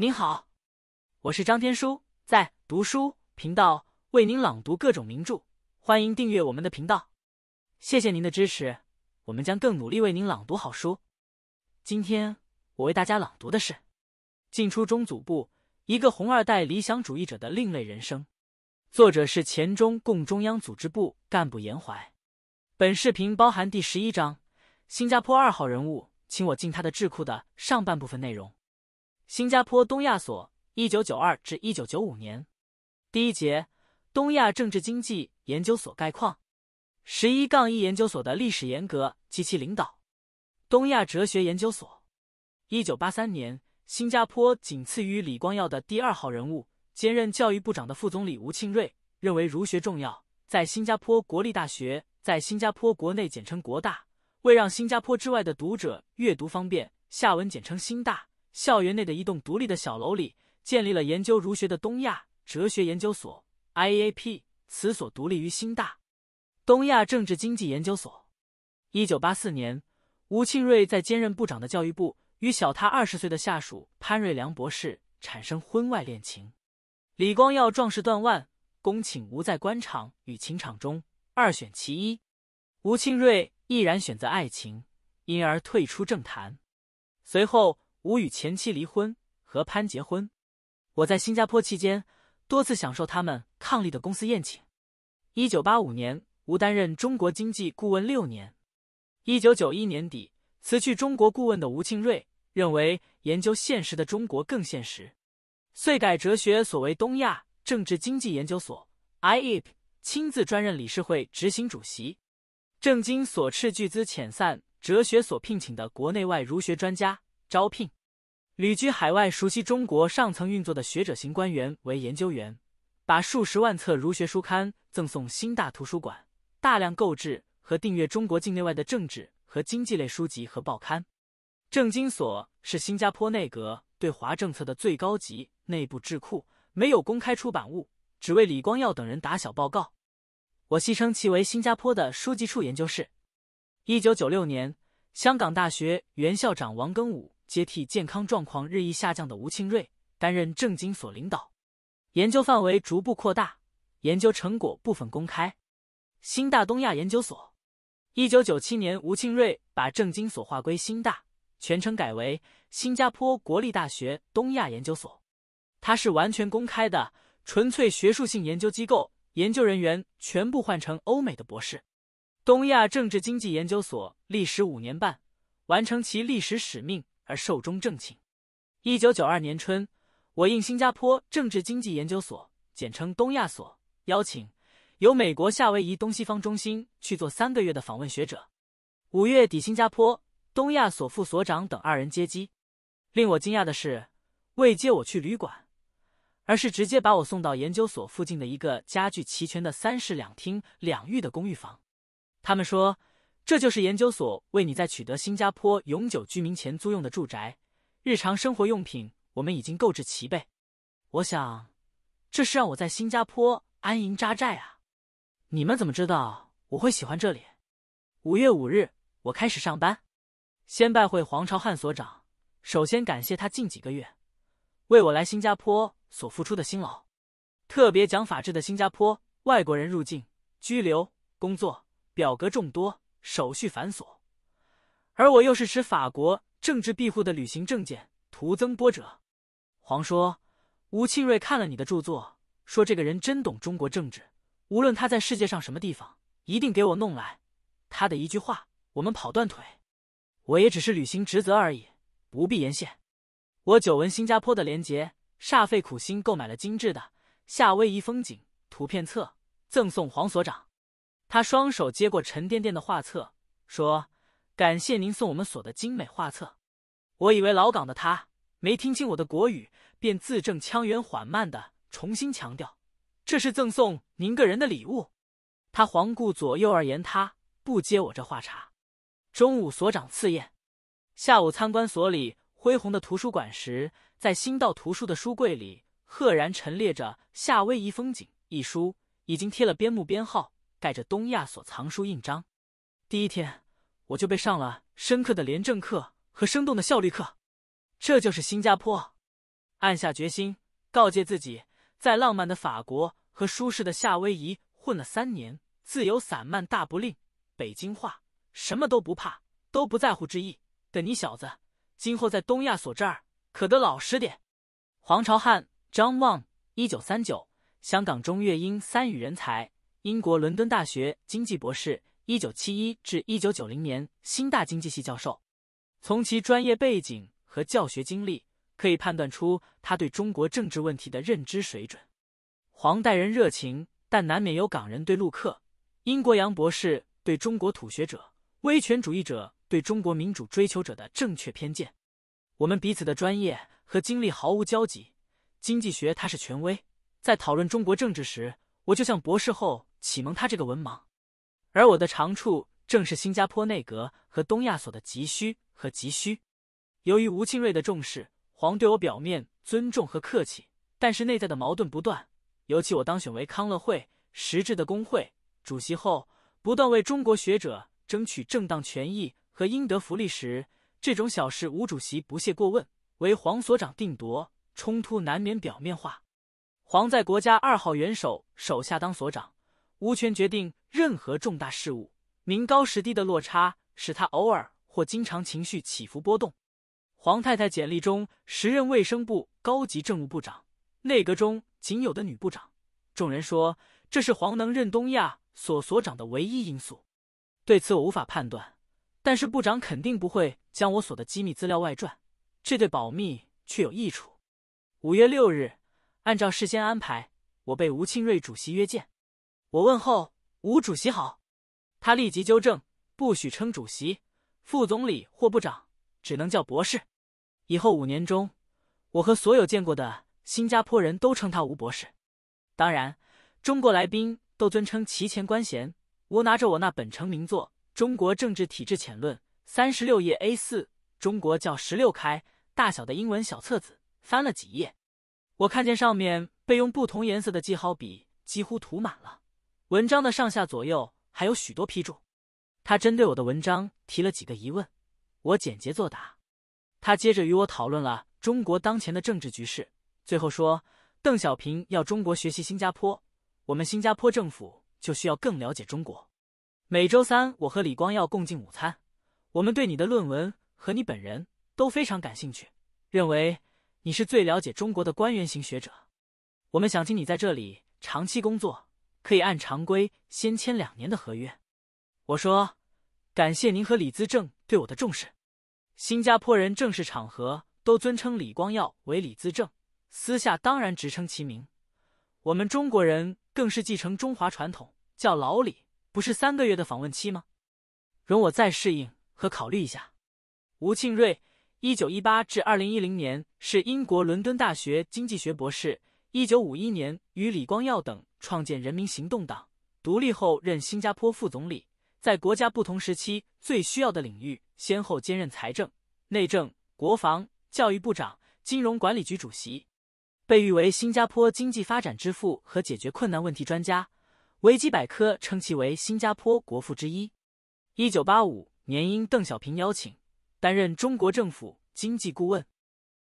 您好，我是张天书，在读书频道为您朗读各种名著，欢迎订阅我们的频道。谢谢您的支持，我们将更努力为您朗读好书。今天我为大家朗读的是《进出中组部：一个红二代理想主义者的另类人生》，作者是前中共中央组织部干部严怀。本视频包含第十一章《新加坡二号人物请我进他的智库》的上半部分内容。新加坡东亚所，一九九二至一九九五年。第一节：东亚政治经济研究所概况。十一杠一研究所的历史沿革及其领导。东亚哲学研究所。一九八三年，新加坡仅次于李光耀的第二号人物，兼任教育部长的副总理吴庆瑞认为儒学重要。在新加坡国立大学，在新加坡国内简称国大，为让新加坡之外的读者阅读方便，下文简称新大。校园内的一栋独立的小楼里，建立了研究儒学的东亚哲学研究所 （IAP）。此所独立于新大东亚政治经济研究所。一九八四年，吴庆瑞在兼任部长的教育部，与小他二十岁的下属潘瑞良博士产生婚外恋情。李光耀壮士断腕，恭请吴在官场与情场中二选其一。吴庆瑞毅然选择爱情，因而退出政坛。随后。吴与前妻离婚，和潘结婚。我在新加坡期间多次享受他们伉俪的公司宴请。一九八五年，吴担任中国经济顾问六年。一九九一年底辞去中国顾问的吴庆瑞认为研究现实的中国更现实，遂改哲学所为东亚政治经济研究所 （IEP），亲自专任理事会执行主席。正经所斥巨资遣散哲学所聘请的国内外儒学专家，招聘。旅居海外、熟悉中国上层运作的学者型官员为研究员，把数十万册儒学书刊赠送新大图书馆，大量购置和订阅中国境内外的政治和经济类书籍和报刊。政经所是新加坡内阁对华政策的最高级内部智库，没有公开出版物，只为李光耀等人打小报告。我戏称其为新加坡的书籍处研究室。一九九六年，香港大学原校长王庚武。接替健康状况日益下降的吴庆瑞担任政经所领导，研究范围逐步扩大，研究成果部分公开。新大东亚研究所，一九九七年，吴庆瑞把政经所划归新大，全称改为新加坡国立大学东亚研究所。它是完全公开的、纯粹学术性研究机构，研究人员全部换成欧美的博士。东亚政治经济研究所历时五年半，完成其历史使命。而寿终正寝。一九九二年春，我应新加坡政治经济研究所（简称东亚所）邀请，由美国夏威夷东西方中心去做三个月的访问学者。五月底，新加坡东亚所副所长等二人接机。令我惊讶的是，未接我去旅馆，而是直接把我送到研究所附近的一个家具齐全的三室两厅两浴的公寓房。他们说。这就是研究所为你在取得新加坡永久居民前租用的住宅，日常生活用品我们已经购置齐备。我想，这是让我在新加坡安营扎寨啊！你们怎么知道我会喜欢这里？五月五日，我开始上班，先拜会黄朝汉所长，首先感谢他近几个月为我来新加坡所付出的辛劳。特别讲法治的新加坡，外国人入境、拘留、工作表格众多。手续繁琐，而我又是持法国政治庇护的旅行证件，徒增波折。黄说：“吴庆瑞看了你的著作，说这个人真懂中国政治，无论他在世界上什么地方，一定给我弄来。”他的一句话，我们跑断腿。我也只是履行职责而已，不必言谢。我久闻新加坡的廉洁，煞费苦心购买了精致的夏威夷风景图片册，赠送黄所长。他双手接过沉甸甸的画册，说：“感谢您送我们所的精美画册。”我以为老港的他没听清我的国语，便字正腔圆、缓慢的重新强调：“这是赠送您个人的礼物。”他环顾左右而言他，不接我这话茬。中午所长赐宴，下午参观所里恢宏的图书馆时，在新到图书的书柜里，赫然陈列着《夏威夷风景》一书，已经贴了边目编号。盖着东亚所藏书印章。第一天，我就被上了深刻的廉政课和生动的效率课。这就是新加坡。暗下决心，告诫自己：在浪漫的法国和舒适的夏威夷混了三年，自由散漫大不吝。北京话，什么都不怕，都不在乎之意的你小子，今后在东亚所这儿可得老实点。黄朝汉，张望，一九三九，香港中粤英三语人才。英国伦敦大学经济博士，一九七一至一九九零年新大经济系教授。从其专业背景和教学经历，可以判断出他对中国政治问题的认知水准。黄代人热情，但难免有港人对陆客、英国杨博士对中国土学者、威权主义者对中国民主追求者的正确偏见。我们彼此的专业和经历毫无交集，经济学它是权威，在讨论中国政治时，我就像博士后。启蒙他这个文盲，而我的长处正是新加坡内阁和东亚所的急需和急需。由于吴清瑞的重视，黄对我表面尊重和客气，但是内在的矛盾不断。尤其我当选为康乐会实质的工会主席后，不断为中国学者争取正当权益和应得福利时，这种小事吴主席不屑过问，为黄所长定夺，冲突难免表面化。黄在国家二号元首手下当所长。无权决定任何重大事务，名高实低的落差使他偶尔或经常情绪起伏波动。黄太太简历中，时任卫生部高级政务部长，内阁中仅有的女部长。众人说，这是黄能任东亚所所长的唯一因素。对此我无法判断，但是部长肯定不会将我所的机密资料外传，这对保密却有益处。五月六日，按照事先安排，我被吴庆瑞主席约见。我问候吴主席好，他立即纠正：不许称主席、副总理或部长，只能叫博士。以后五年中，我和所有见过的新加坡人都称他吴博士。当然，中国来宾都尊称其前官衔。吴拿着我那本成名作《中国政治体制浅论》，三十六页 A 四，中国叫十六开大小的英文小册子，翻了几页。我看见上面被用不同颜色的记号笔几乎涂满了。文章的上下左右还有许多批注，他针对我的文章提了几个疑问，我简洁作答。他接着与我讨论了中国当前的政治局势，最后说邓小平要中国学习新加坡，我们新加坡政府就需要更了解中国。每周三我和李光耀共进午餐，我们对你的论文和你本人都非常感兴趣，认为你是最了解中国的官员型学者。我们想请你在这里长期工作。可以按常规先签两年的合约。我说，感谢您和李资正对我的重视。新加坡人正式场合都尊称李光耀为李资正，私下当然直称其名。我们中国人更是继承中华传统，叫老李。不是三个月的访问期吗？容我再适应和考虑一下。吴庆瑞，一九一八至二零一零年是英国伦敦大学经济学博士。一九五一年，与李光耀等创建人民行动党。独立后，任新加坡副总理。在国家不同时期最需要的领域，先后兼任财政、内政、国防、教育部长、金融管理局主席，被誉为新加坡经济发展之父和解决困难问题专家。维基百科称其为新加坡国父之一。一九八五年，因邓小平邀请，担任中国政府经济顾问。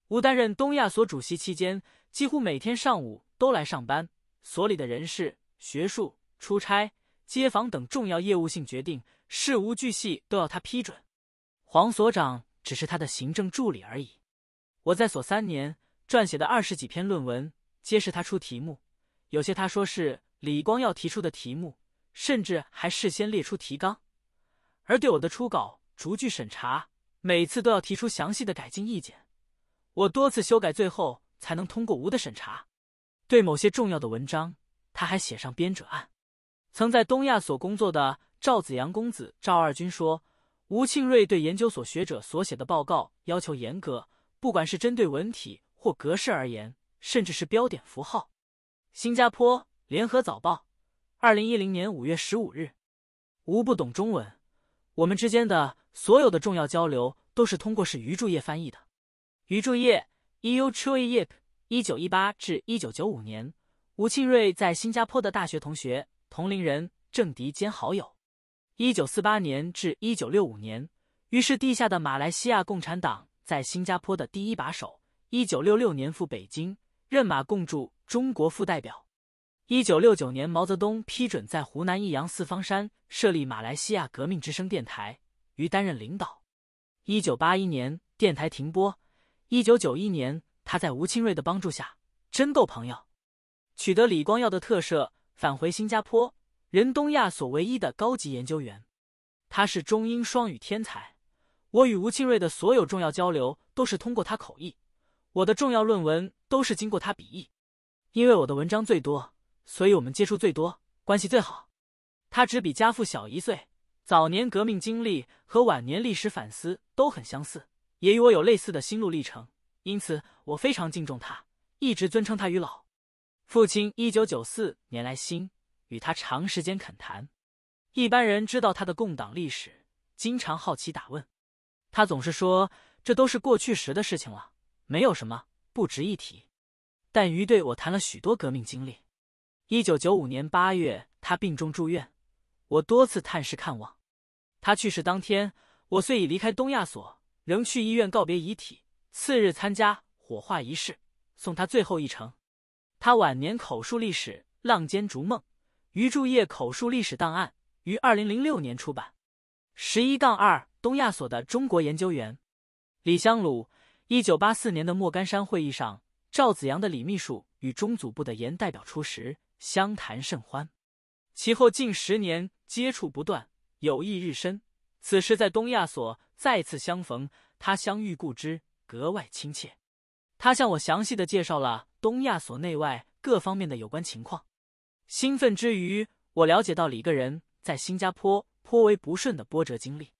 吴担任东亚所主席期间。几乎每天上午都来上班。所里的人事、学术、出差、接访等重要业务性决定，事无巨细都要他批准。黄所长只是他的行政助理而已。我在所三年撰写的二十几篇论文，皆是他出题目，有些他说是李光耀提出的题目，甚至还事先列出提纲，而对我的初稿逐句审查，每次都要提出详细的改进意见。我多次修改，最后。才能通过吴的审查。对某些重要的文章，他还写上编者案。曾在东亚所工作的赵子阳公子赵二军说，吴庆瑞对研究所学者所写的报告要求严格，不管是针对文体或格式而言，甚至是标点符号。新加坡联合早报，二零一零年五月十五日。吴不懂中文，我们之间的所有的重要交流都是通过是余柱业翻译的。余柱业。e U Chui Yap，一九一八至一九九五年，吴庆瑞在新加坡的大学同学、同龄人、政敌兼好友。一九四八年至一九六五年，于是地下的马来西亚共产党在新加坡的第一把手。一九六六年赴北京任马共驻中国副代表。一九六九年，毛泽东批准在湖南益阳四方山设立马来西亚革命之声电台，于担任领导。一九八一年，电台停播。一九九一年，他在吴清瑞的帮助下，真够朋友，取得李光耀的特赦，返回新加坡，任东亚所唯一的高级研究员。他是中英双语天才，我与吴清瑞的所有重要交流都是通过他口译，我的重要论文都是经过他笔译。因为我的文章最多，所以我们接触最多，关系最好。他只比家父小一岁，早年革命经历和晚年历史反思都很相似。也与我有类似的心路历程，因此我非常敬重他，一直尊称他于老父亲。一九九四年来新，与他长时间恳谈。一般人知道他的共党历史，经常好奇打问。他总是说，这都是过去时的事情了，没有什么不值一提。但于对我谈了许多革命经历。一九九五年八月，他病重住院，我多次探视看望。他去世当天，我虽已离开东亚所。仍去医院告别遗体，次日参加火化仪式，送他最后一程。他晚年口述历史《浪尖逐梦》，余柱业口述历史档案于二零零六年出版。十一杠二东亚所的中国研究员李香鲁，一九八四年的莫干山会议上，赵子阳的李秘书与中组部的严代表初识，相谈甚欢，其后近十年接触不断，友谊日深。此时在东亚所再次相逢，他相遇故知，格外亲切。他向我详细的介绍了东亚所内外各方面的有关情况。兴奋之余，我了解到李个人在新加坡颇为不顺的波折经历。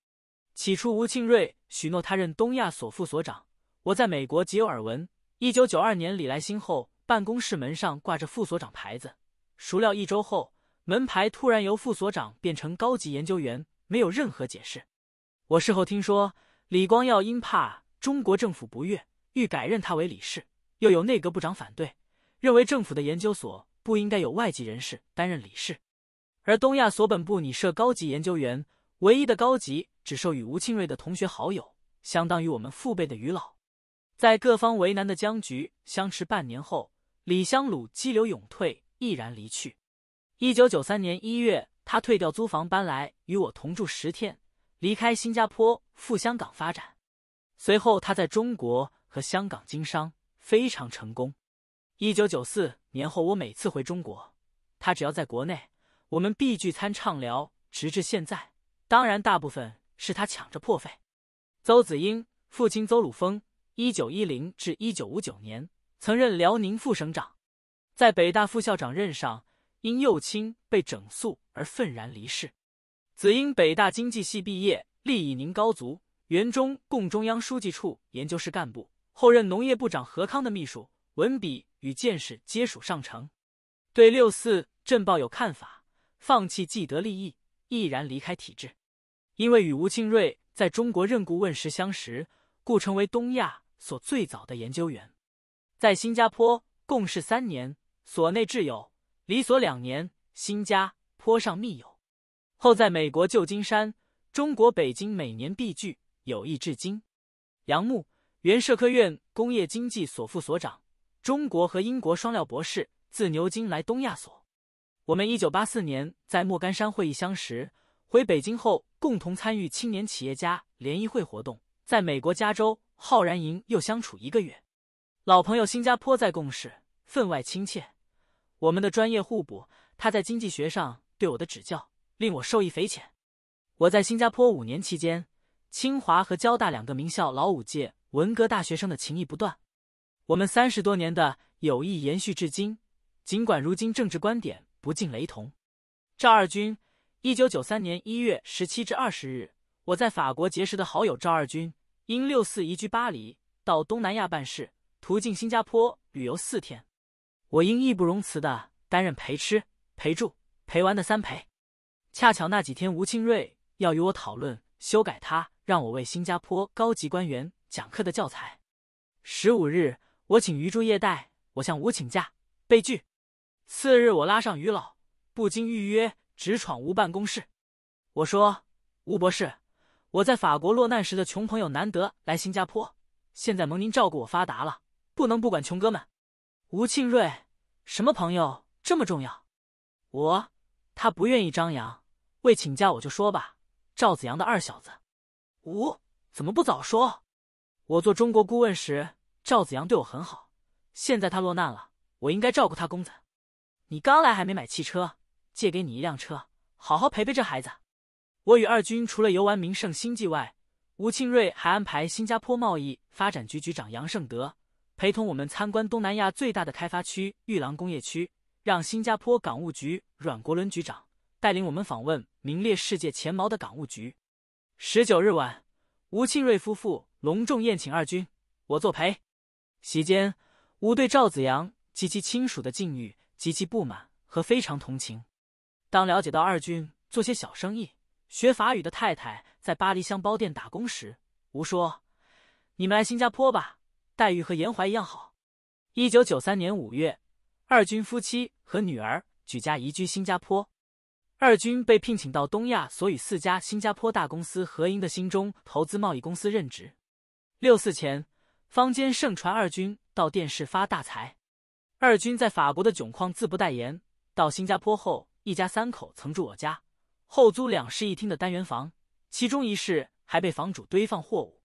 起初，吴庆瑞许诺他任东亚所副所长，我在美国极有耳闻。一九九二年李来新后，办公室门上挂着副所长牌子。孰料一周后，门牌突然由副所长变成高级研究员。没有任何解释。我事后听说，李光耀因怕中国政府不悦，欲改任他为理事，又有内阁部长反对，认为政府的研究所不应该有外籍人士担任理事。而东亚所本部拟设高级研究员，唯一的高级只授予吴庆瑞的同学好友，相当于我们父辈的于老。在各方为难的僵局相持半年后，李香鲁激流勇退，毅然离去。一九九三年一月。他退掉租房，搬来与我同住十天，离开新加坡赴香港发展。随后，他在中国和香港经商非常成功。一九九四年后，我每次回中国，他只要在国内，我们必聚餐畅聊，直至现在。当然，大部分是他抢着破费。邹子英父亲邹鲁峰，一九一零至一九五九年曾任辽宁副省长，在北大副校长任上。因幼倾被整肃而愤然离世。子英，北大经济系毕业，立以宁高卒，原中共中央书记处研究室干部，后任农业部长何康的秘书。文笔与见识皆属上乘，对六四震报有看法，放弃既得利益，毅然离开体制。因为与吴庆瑞在中国任顾问时相识，故成为东亚所最早的研究员，在新加坡共事三年，所内挚友。离所两年，新加坡上密友，后在美国旧金山、中国北京每年必聚，友谊至今。杨牧，原社科院工业经济所副所长，中国和英国双料博士，自牛津来东亚所。我们一九八四年在莫干山会议相识，回北京后共同参与青年企业家联谊会活动，在美国加州浩然营又相处一个月，老朋友新加坡在共事，分外亲切。我们的专业互补，他在经济学上对我的指教令我受益匪浅。我在新加坡五年期间，清华和交大两个名校老五届文革大学生的情谊不断，我们三十多年的友谊延续至今。尽管如今政治观点不尽雷同。赵二军，一九九三年一月十七至二十日，我在法国结识的好友赵二军因六四移居巴黎，到东南亚办事，途经新加坡旅游四天。我应义不容辞的担任陪吃、陪住、陪玩的三陪。恰巧那几天，吴清瑞要与我讨论修改他让我为新加坡高级官员讲课的教材。十五日，我请余助业带，我向吴请假，被拒。次日，我拉上余老，不经预约，直闯吴办公室。我说：“吴博士，我在法国落难时的穷朋友难得来新加坡，现在蒙您照顾我发达了，不能不管穷哥们。”吴庆瑞，什么朋友这么重要？我，他不愿意张扬。未请假我就说吧，赵子阳的二小子。吴，怎么不早说？我做中国顾问时，赵子阳对我很好。现在他落难了，我应该照顾他公子。你刚来还没买汽车，借给你一辆车，好好陪陪这孩子。我与二军除了游玩名胜新迹外，吴庆瑞还安排新加坡贸易发展局局长杨胜德。陪同我们参观东南亚最大的开发区玉廊工业区，让新加坡港务局阮国伦局长带领我们访问名列世界前茅的港务局。十九日晚，吴庆瑞夫妇隆重宴请二军，我作陪。席间，吴对赵子阳及其亲属的境遇极其不满和非常同情。当了解到二军做些小生意、学法语的太太在巴黎香包店打工时，吴说：“你们来新加坡吧。”待遇和颜怀一样好。一九九三年五月，二军夫妻和女儿举家移居新加坡。二军被聘请到东亚所与四家新加坡大公司合营的新中投资贸易公司任职。六四前，坊间盛传二军到电视发大财。二军在法国的窘况自不待言。到新加坡后，一家三口曾住我家，后租两室一厅的单元房，其中一室还被房主堆放货物。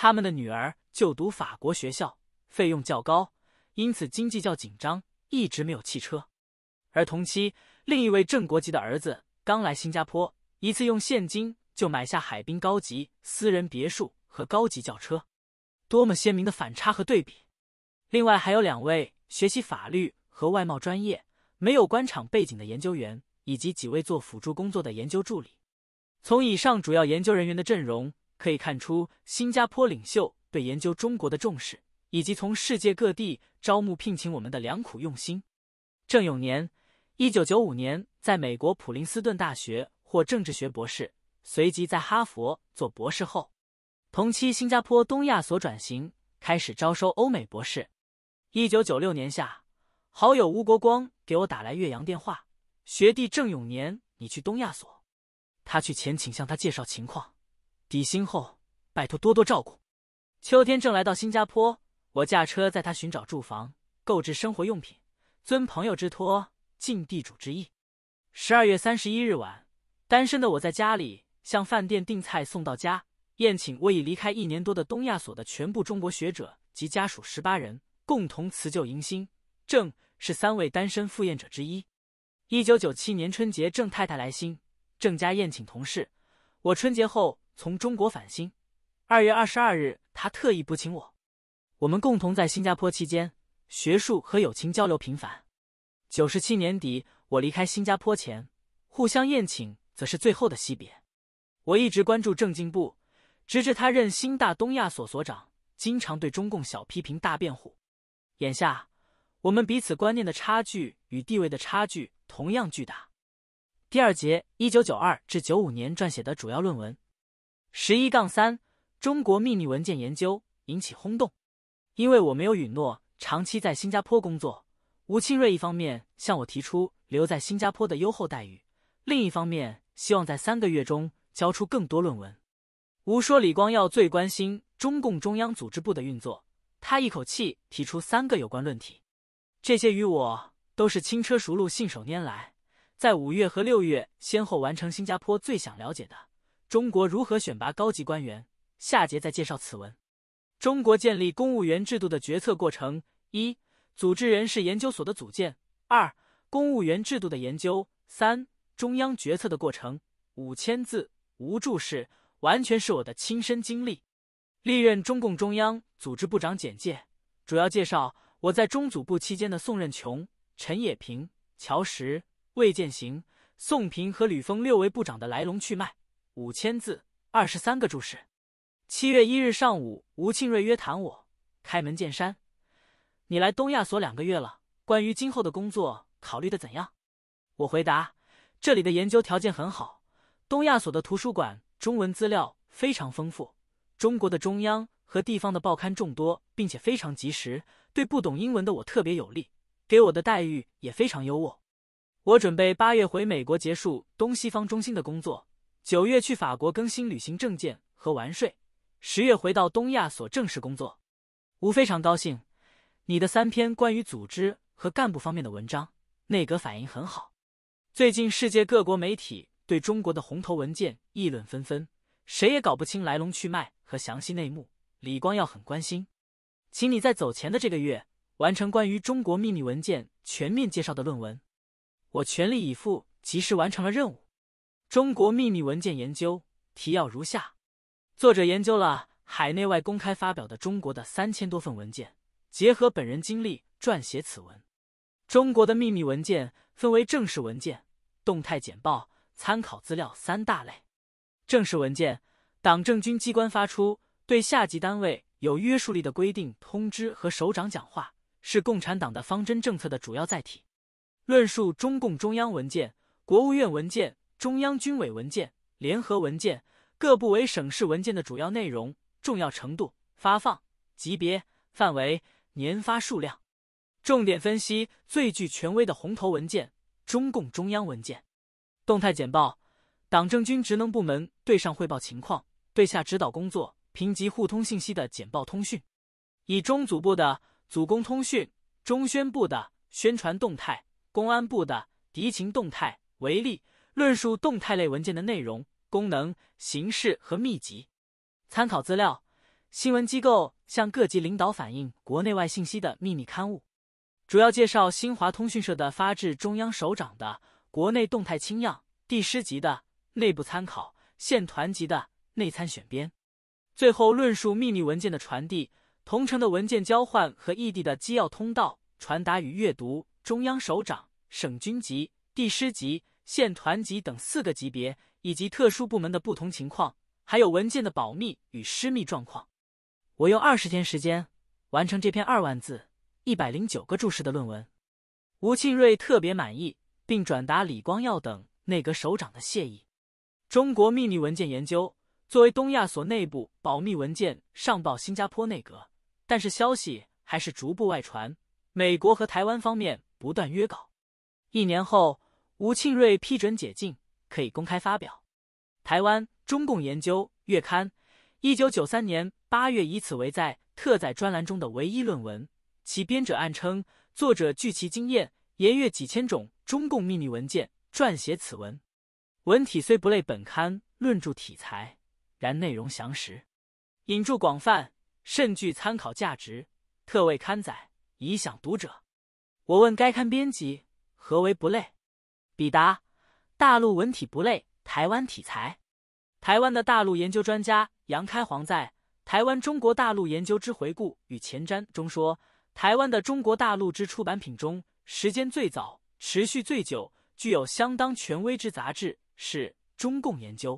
他们的女儿就读法国学校，费用较高，因此经济较紧张，一直没有汽车。而同期另一位郑国籍的儿子刚来新加坡，一次用现金就买下海滨高级私人别墅和高级轿车，多么鲜明的反差和对比！另外还有两位学习法律和外贸专业、没有官场背景的研究员，以及几位做辅助工作的研究助理。从以上主要研究人员的阵容。可以看出，新加坡领袖对研究中国的重视，以及从世界各地招募聘请我们的良苦用心。郑永年，一九九五年在美国普林斯顿大学获政治学博士，随即在哈佛做博士后。同期，新加坡东亚所转型，开始招收欧美博士。一九九六年夏，好友吴国光给我打来岳阳电话：“学弟郑永年，你去东亚所。”他去前，请向他介绍情况。底薪后，拜托多多照顾。秋天正来到新加坡，我驾车载他寻找住房、购置生活用品，遵朋友之托，尽地主之谊。十二月三十一日晚，单身的我在家里向饭店订菜送到家，宴请我已离开一年多的东亚所的全部中国学者及家属十八人，共同辞旧迎新，正是三位单身赴宴者之一。一九九七年春节，郑太太来新，郑家宴请同事，我春节后。从中国返新，二月二十二日，他特意不请我。我们共同在新加坡期间，学术和友情交流频繁。九十七年底，我离开新加坡前，互相宴请，则是最后的惜别。我一直关注郑进步，直至他任新大东亚所所长，经常对中共小批评大辩护。眼下，我们彼此观念的差距与地位的差距同样巨大。第二节，一九九二至九五年撰写的主要论文。十一杠三，中国秘密文件研究引起轰动，因为我没有允诺长期在新加坡工作。吴清瑞一方面向我提出留在新加坡的优厚待遇，另一方面希望在三个月中交出更多论文。吴说：“李光耀最关心中共中央组织部的运作，他一口气提出三个有关论题，这些与我都是轻车熟路，信手拈来。在五月和六月，先后完成新加坡最想了解的。”中国如何选拔高级官员？下节再介绍此文。中国建立公务员制度的决策过程：一、组织人事研究所的组建；二、公务员制度的研究；三、中央决策的过程。五千字，无注释，完全是我的亲身经历。历任中共中央组织部长简介，主要介绍我在中组部期间的宋任穷、陈野平、乔石、魏建行、宋平和吕峰六位部长的来龙去脉。五千字，二十三个注释。七月一日上午，吴庆瑞约谈我，开门见山：“你来东亚所两个月了，关于今后的工作考虑的怎样？”我回答：“这里的研究条件很好，东亚所的图书馆中文资料非常丰富，中国的中央和地方的报刊众多，并且非常及时，对不懂英文的我特别有利。给我的待遇也非常优渥。我准备八月回美国结束东西方中心的工作。”九月去法国更新旅行证件和完税，十月回到东亚所正式工作。吴非常高兴，你的三篇关于组织和干部方面的文章，内阁反应很好。最近世界各国媒体对中国的红头文件议论纷纷，谁也搞不清来龙去脉和详细内幕。李光耀很关心，请你在走前的这个月完成关于中国秘密文件全面介绍的论文。我全力以赴，及时完成了任务。中国秘密文件研究提要如下：作者研究了海内外公开发表的中国的三千多份文件，结合本人经历撰写此文。中国的秘密文件分为正式文件、动态简报、参考资料三大类。正式文件，党政军机关发出对下级单位有约束力的规定、通知和首长讲话，是共产党的方针政策的主要载体。论述中共中央文件、国务院文件。中央军委文件、联合文件、各部委省市文件的主要内容、重要程度、发放级别、范围、年发数量，重点分析最具权威的红头文件——中共中央文件。动态简报，党政军职能部门对上汇报情况、对下指导工作、评级互通信息的简报通讯，以中组部的组工通讯、中宣部的宣传动态、公安部的敌情动态为例。论述动态类文件的内容、功能、形式和秘籍。参考资料：新闻机构向各级领导反映国内外信息的秘密刊物，主要介绍新华通讯社的发至中央首长的国内动态清样第师级的内部参考，县团级的内参选编。最后论述秘密文件的传递，同城的文件交换和异地的机要通道传达与阅读，中央首长、省军级、第师级。县团级等四个级别，以及特殊部门的不同情况，还有文件的保密与失密状况。我用二十天时间完成这篇二万字、一百零九个注释的论文。吴庆瑞特别满意，并转达李光耀等内阁首长的谢意。中国秘密文件研究作为东亚所内部保密文件上报新加坡内阁，但是消息还是逐步外传，美国和台湾方面不断约稿。一年后。吴庆瑞批准解禁，可以公开发表。台湾《中共研究月刊》一九九三年八月以此为在特载专栏中的唯一论文。其编者按称，作者据其经验，研阅几千种中共秘密文件，撰写此文。文体虽不类本刊论著体裁，然内容详实，引注广泛，甚具参考价值，特为刊载，以飨读者。我问该刊编辑何为不类？比答大陆文体不累，台湾体裁。台湾的大陆研究专家杨开皇在《台湾中国大陆研究之回顾与前瞻》中说，台湾的中国大陆之出版品中，时间最早、持续最久、具有相当权威之杂志是《中共研究》。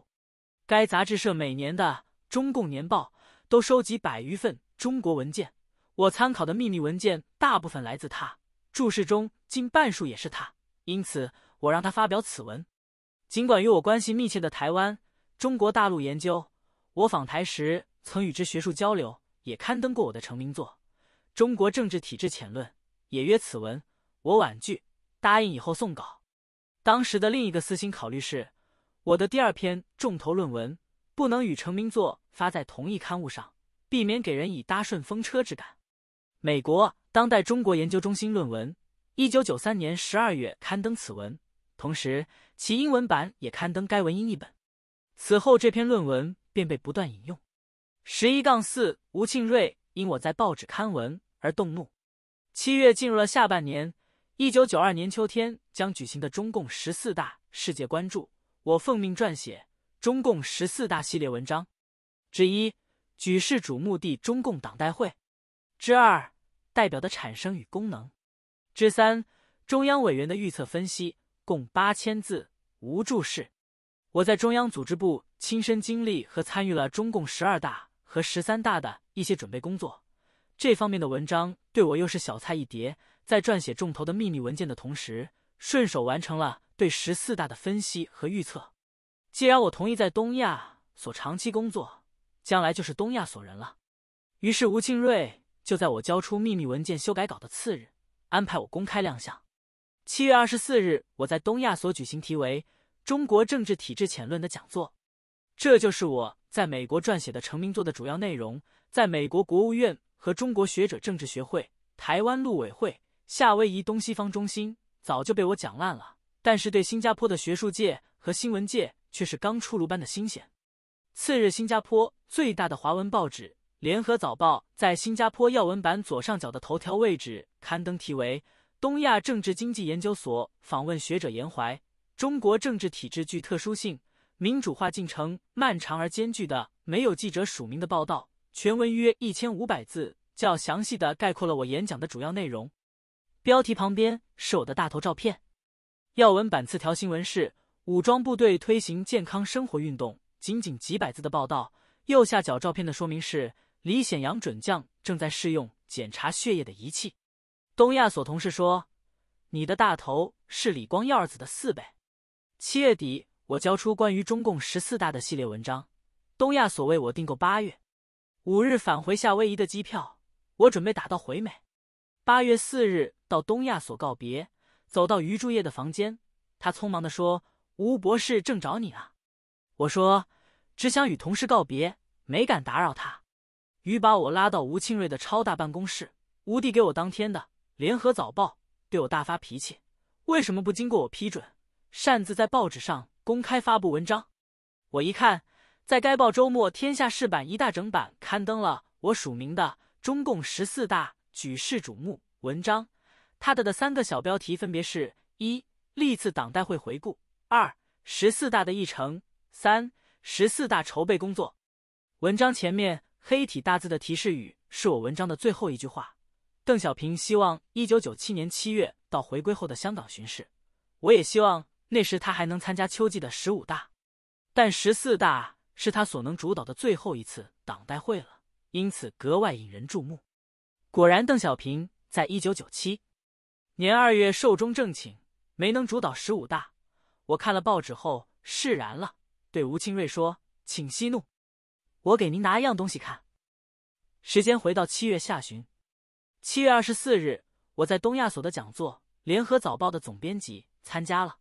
该杂志社每年的《中共年报》都收集百余份中国文件，我参考的秘密文件大部分来自他，注释中近半数也是他。因此。我让他发表此文，尽管与我关系密切的台湾、中国大陆研究，我访台时曾与之学术交流，也刊登过我的成名作《中国政治体制浅论》，也约此文，我婉拒，答应以后送稿。当时的另一个私心考虑是，我的第二篇重头论文不能与成名作发在同一刊物上，避免给人以搭顺风车之感。美国当代中国研究中心论文，一九九三年十二月刊登此文。同时，其英文版也刊登该文英译本。此后，这篇论文便被不断引用。十一杠四，吴庆瑞因我在报纸刊文而动怒。七月进入了下半年，一九九二年秋天将举行的中共十四大，世界关注。我奉命撰写中共十四大系列文章之一：举世瞩目的中共党代会；之二，代表的产生与功能；之三，中央委员的预测分析。共八千字，无注释。我在中央组织部亲身经历和参与了中共十二大和十三大的一些准备工作，这方面的文章对我又是小菜一碟。在撰写重头的秘密文件的同时，顺手完成了对十四大的分析和预测。既然我同意在东亚所长期工作，将来就是东亚所人了。于是，吴庆瑞就在我交出秘密文件修改稿的次日，安排我公开亮相。七月二十四日，我在东亚所举行题为《中国政治体制浅论》的讲座，这就是我在美国撰写的成名作的主要内容。在美国国务院和中国学者政治学会、台湾陆委会、夏威夷东西方中心，早就被我讲烂了，但是对新加坡的学术界和新闻界却是刚出炉般的新鲜。次日，新加坡最大的华文报纸《联合早报》在新加坡要闻版左上角的头条位置刊登题为。东亚政治经济研究所访问学者严怀：中国政治体制具特殊性，民主化进程漫长而艰巨的。没有记者署名的报道，全文约一千五百字，较详细的概括了我演讲的主要内容。标题旁边是我的大头照片。要闻版次条新闻是：武装部队推行健康生活运动。仅仅几百字的报道，右下角照片的说明是：李显扬准将正在试用检查血液的仪器。东亚所同事说：“你的大头是李光耀儿子的四倍。”七月底，我交出关于中共十四大的系列文章。东亚所为我订购八月五日返回夏威夷的机票。我准备打道回美。八月四日到东亚所告别，走到余柱业的房间，他匆忙地说：“吴博士正找你啊。”我说：“只想与同事告别，没敢打扰他。”于把我拉到吴庆瑞的超大办公室，吴弟给我当天的。联合早报对我大发脾气，为什么不经过我批准，擅自在报纸上公开发布文章？我一看，在该报周末天下事版一大整版刊登了我署名的《中共十四大举世瞩目》文章。它的的三个小标题分别是：一、历次党代会回顾；二、十四大的议程；三、十四大筹备工作。文章前面黑体大字的提示语是我文章的最后一句话。邓小平希望一九九七年七月到回归后的香港巡视，我也希望那时他还能参加秋季的十五大，但十四大是他所能主导的最后一次党代会了，因此格外引人注目。果然，邓小平在一九九七年二月寿终正寝，没能主导十五大。我看了报纸后释然了，对吴清瑞说：“请息怒，我给您拿一样东西看。”时间回到七月下旬。七月二十四日，我在东亚所的讲座，联合早报的总编辑参加了。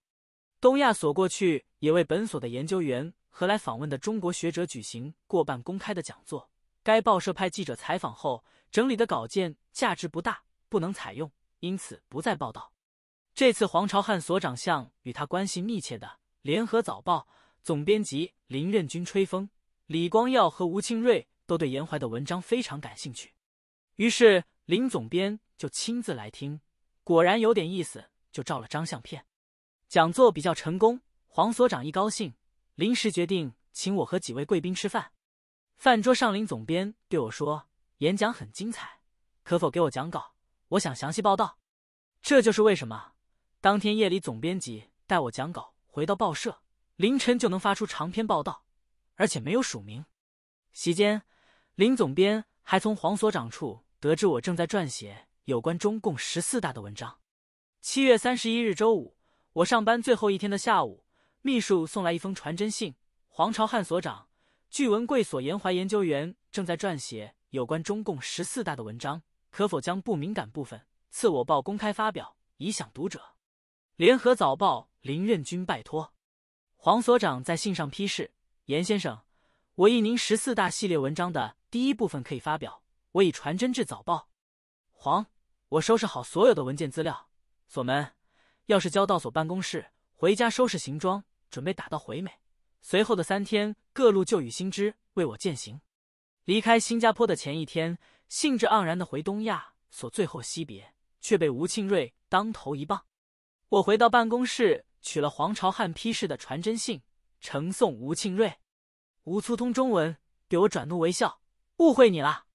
东亚所过去也为本所的研究员和来访问的中国学者举行过半公开的讲座。该报社派记者采访后整理的稿件价值不大，不能采用，因此不再报道。这次黄朝汉所长向与他关系密切的联合早报总编辑林任军、吹风李光耀和吴清瑞都对颜怀的文章非常感兴趣，于是。林总编就亲自来听，果然有点意思，就照了张相片。讲座比较成功，黄所长一高兴，临时决定请我和几位贵宾吃饭。饭桌上，林总编对我说：“演讲很精彩，可否给我讲稿？我想详细报道。”这就是为什么当天夜里总编辑带我讲稿回到报社，凌晨就能发出长篇报道，而且没有署名。席间，林总编还从黄所长处。得知我正在撰写有关中共十四大的文章，七月三十一日周五，我上班最后一天的下午，秘书送来一封传真信。黄朝汉所长，据闻贵所延怀研究员正在撰写有关中共十四大的文章，可否将不敏感部分赐我报公开发表，以飨读者？联合早报林任军拜托。黄所长在信上批示：严先生，我意您十四大系列文章的第一部分可以发表。我已传真至早报，黄，我收拾好所有的文件资料，锁门，钥匙交到所办公室，回家收拾行装，准备打道回美。随后的三天，各路旧雨新知为我饯行。离开新加坡的前一天，兴致盎然的回东亚所最后惜别，却被吴庆瑞当头一棒。我回到办公室，取了黄朝汉批示的传真信，呈送吴庆瑞。吴粗通中文，对我转怒为笑，误会你了。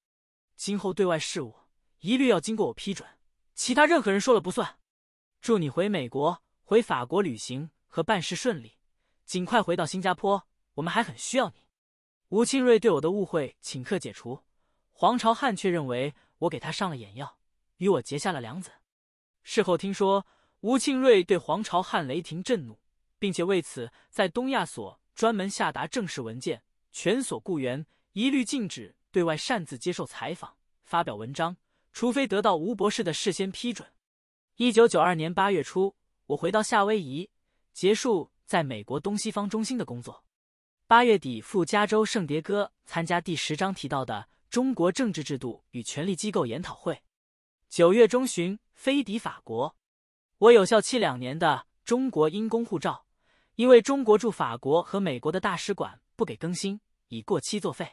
今后对外事务一律要经过我批准，其他任何人说了不算。祝你回美国、回法国旅行和办事顺利，尽快回到新加坡，我们还很需要你。吴庆瑞对我的误会请客解除，黄朝汉却认为我给他上了眼药，与我结下了梁子。事后听说，吴庆瑞对黄朝汉雷霆震怒，并且为此在东亚所专门下达正式文件，全所雇员一律禁止。对外擅自接受采访、发表文章，除非得到吴博士的事先批准。一九九二年八月初，我回到夏威夷，结束在美国东西方中心的工作。八月底赴加州圣迭戈参加第十章提到的“中国政治制度与权力机构”研讨会。九月中旬飞抵法国，我有效期两年的中国因公护照，因为中国驻法国和美国的大使馆不给更新，已过期作废。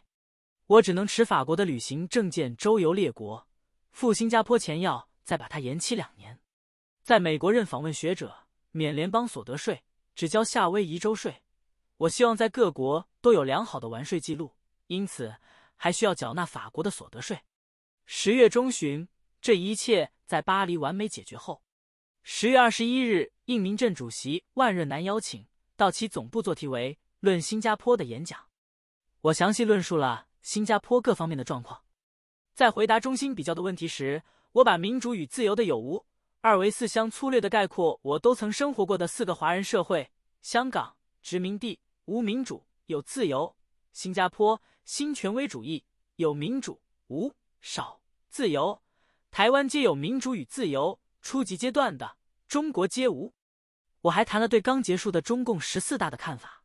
我只能持法国的旅行证件周游列国，赴新加坡前要再把它延期两年，在美国任访问学者免联邦所得税，只交夏威夷州税。我希望在各国都有良好的完税记录，因此还需要缴纳法国的所得税。十月中旬，这一切在巴黎完美解决后，十月二十一日，应民阵主席万润南邀请到其总部做题为《论新加坡》的演讲，我详细论述了。新加坡各方面的状况，在回答中心比较的问题时，我把民主与自由的有无二为四相粗略的概括。我都曾生活过的四个华人社会：香港殖民地无民主有自由，新加坡新权威主义有民主无少自由，台湾皆有民主与自由初级阶段的中国皆无。我还谈了对刚结束的中共十四大的看法。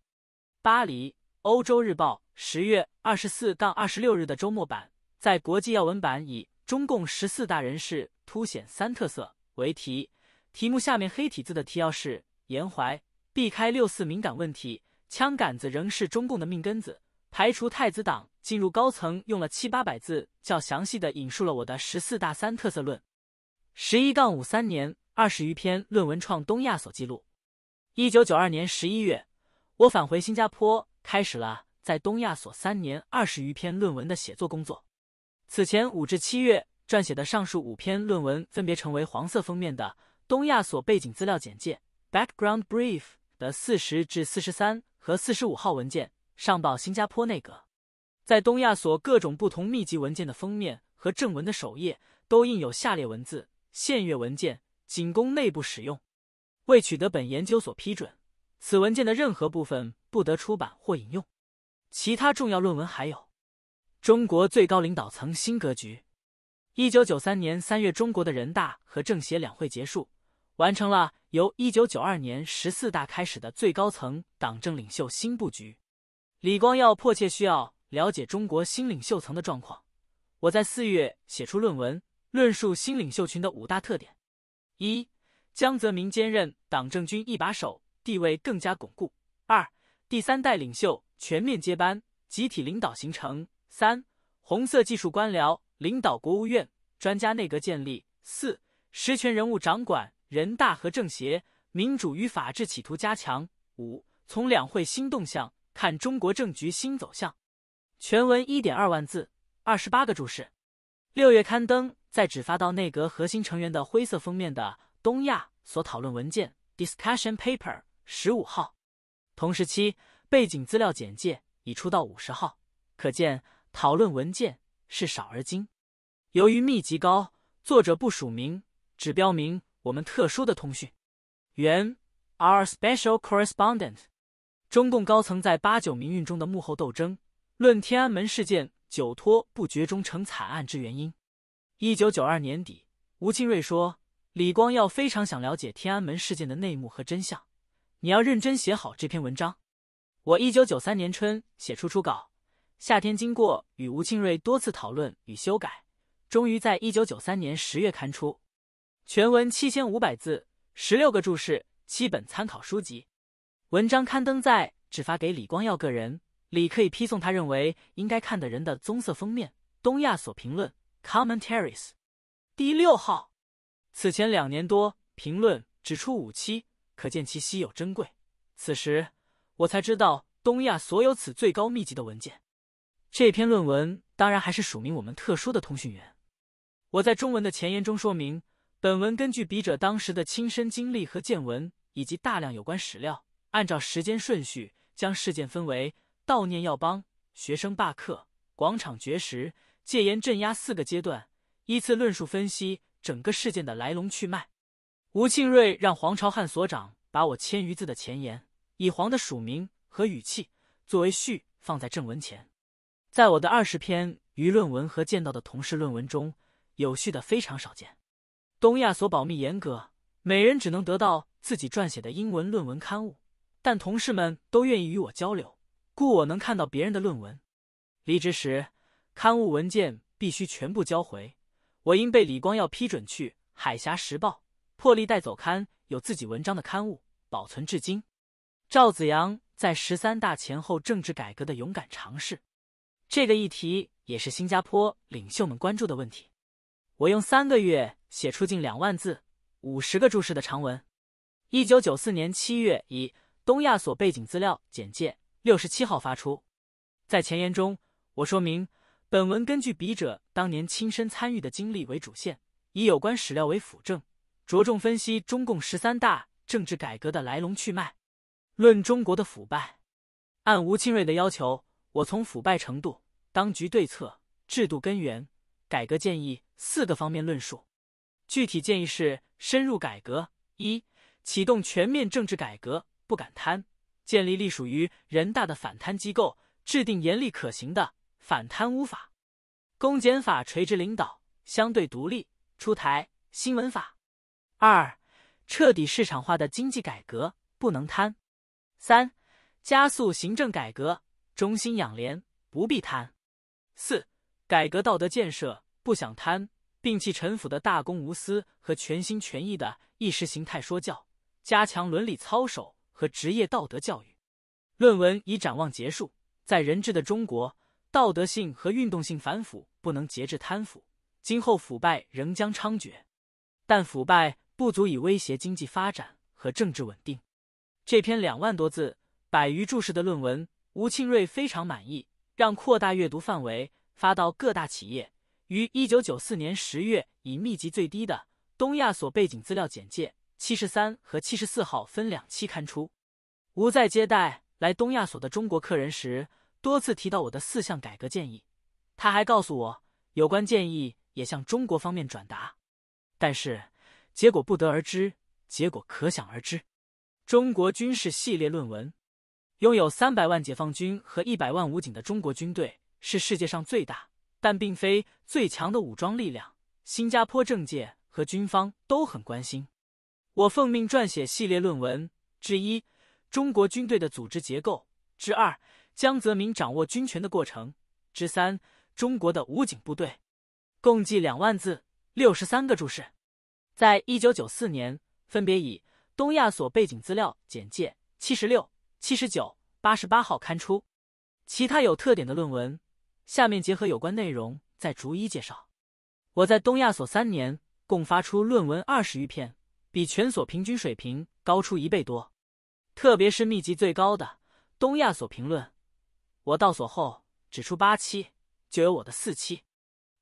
巴黎。欧洲日报十月二十四到二十六日的周末版，在国际要闻版以“中共十四大人士凸显三特色”为题，题目下面黑体字的提要是：严怀避开六四敏感问题，枪杆子仍是中共的命根子，排除太子党进入高层用了七八百字，较详细的引述了我的十四大三特色论。十一杠五三年二十余篇论文创东亚所纪录。一九九二年十一月，我返回新加坡。开始了在东亚所三年二十余篇论文的写作工作。此前五至七月撰写的上述五篇论文，分别成为黄色封面的东亚所背景资料简介 （Background Brief） 的四十至四十三和四十五号文件，上报新加坡内阁。在东亚所各种不同密集文件的封面和正文的首页，都印有下列文字：现阅文件，仅供内部使用，未取得本研究所批准。此文件的任何部分不得出版或引用。其他重要论文还有《中国最高领导层新格局》。一九九三年三月，中国的人大和政协两会结束，完成了由一九九二年十四大开始的最高层党政领袖新布局。李光耀迫切需要了解中国新领袖层的状况。我在四月写出论文，论述新领袖群的五大特点：一、江泽民兼任党政军一把手。地位更加巩固。二，第三代领袖全面接班，集体领导形成。三，红色技术官僚领导国务院，专家内阁建立。四，实权人物掌管人大和政协，民主与法治企图加强。五，从两会新动向看中国政局新走向。全文一点二万字，二十八个注释。六月刊登在只发到内阁核心成员的灰色封面的东亚所讨论文件 Discussion Paper。十五号，同时期背景资料简介已出到五十号，可见讨论文件是少而精。由于密集高，作者不署名，只标明我们特殊的通讯员。Our special correspondent。中共高层在八九民运中的幕后斗争，论天安门事件久拖不决中成惨案之原因。一九九二年底，吴清瑞说，李光耀非常想了解天安门事件的内幕和真相。你要认真写好这篇文章。我一九九三年春写出初稿，夏天经过与吴庆瑞多次讨论与修改，终于在一九九三年十月刊出。全文七千五百字，十六个注释，七本参考书籍。文章刊登在只发给李光耀个人、李可以批送他认为应该看的人的棕色封面《东亚》所评论《Commentaries》第六号。此前两年多，评论只出五期。可见其稀有珍贵。此时，我才知道东亚所有此最高密集的文件。这篇论文当然还是署名我们特殊的通讯员。我在中文的前言中说明，本文根据笔者当时的亲身经历和见闻，以及大量有关史料，按照时间顺序，将事件分为悼念耀帮、学生罢课、广场绝食、戒严镇压四个阶段，依次论述分析整个事件的来龙去脉。吴庆瑞让黄朝汉所长把我千余字的前言以黄的署名和语气作为序放在正文前，在我的二十篇舆论文和见到的同事论文中，有序的非常少见。东亚所保密严格，每人只能得到自己撰写的英文论文刊物，但同事们都愿意与我交流，故我能看到别人的论文。离职时，刊物文件必须全部交回。我因被李光耀批准去海峡时报。破例带走刊有自己文章的刊物，保存至今。赵子阳在十三大前后政治改革的勇敢尝试，这个议题也是新加坡领袖们关注的问题。我用三个月写出近两万字、五十个注释的长文。一九九四年七月，以东亚所背景资料简介六十七号发出。在前言中，我说明本文根据笔者当年亲身参与的经历为主线，以有关史料为辅证。着重分析中共十三大政治改革的来龙去脉。论中国的腐败，按吴清瑞的要求，我从腐败程度、当局对策、制度根源、改革建议四个方面论述。具体建议是：深入改革，一启动全面政治改革，不敢贪，建立隶属于人大的反贪机构，制定严厉可行的反贪污法，公检法垂直领导，相对独立，出台新闻法。二、彻底市场化的经济改革不能贪；三、加速行政改革，中心养廉不必贪；四、改革道德建设，不想贪，摒弃陈腐的大公无私和全心全意的意识形态说教，加强伦理操守和职业道德教育。论文已展望结束，在人治的中国，道德性和运动性反腐不能节制贪腐，今后腐败仍将猖獗，但腐败。不足以威胁经济发展和政治稳定。这篇两万多字、百余注释的论文，吴庆瑞非常满意，让扩大阅读范围，发到各大企业。于一九九四年十月，以密集最低的东亚所背景资料简介七十三和七十四号分两期刊出。吴在接待来东亚所的中国客人时，多次提到我的四项改革建议。他还告诉我，有关建议也向中国方面转达。但是。结果不得而知，结果可想而知。中国军事系列论文，拥有三百万解放军和一百万武警的中国军队是世界上最大，但并非最强的武装力量。新加坡政界和军方都很关心。我奉命撰写系列论文之一：中国军队的组织结构；之二，江泽民掌握军权的过程；之三，中国的武警部队。共计两万字，六十三个注释。在一九九四年，分别以东亚所背景资料简介七十六、七十九、八十八号刊出。其他有特点的论文，下面结合有关内容再逐一介绍。我在东亚所三年，共发出论文二十余篇，比全所平均水平高出一倍多。特别是密集最高的《东亚所评论》，我到所后只出八期，就有我的四期。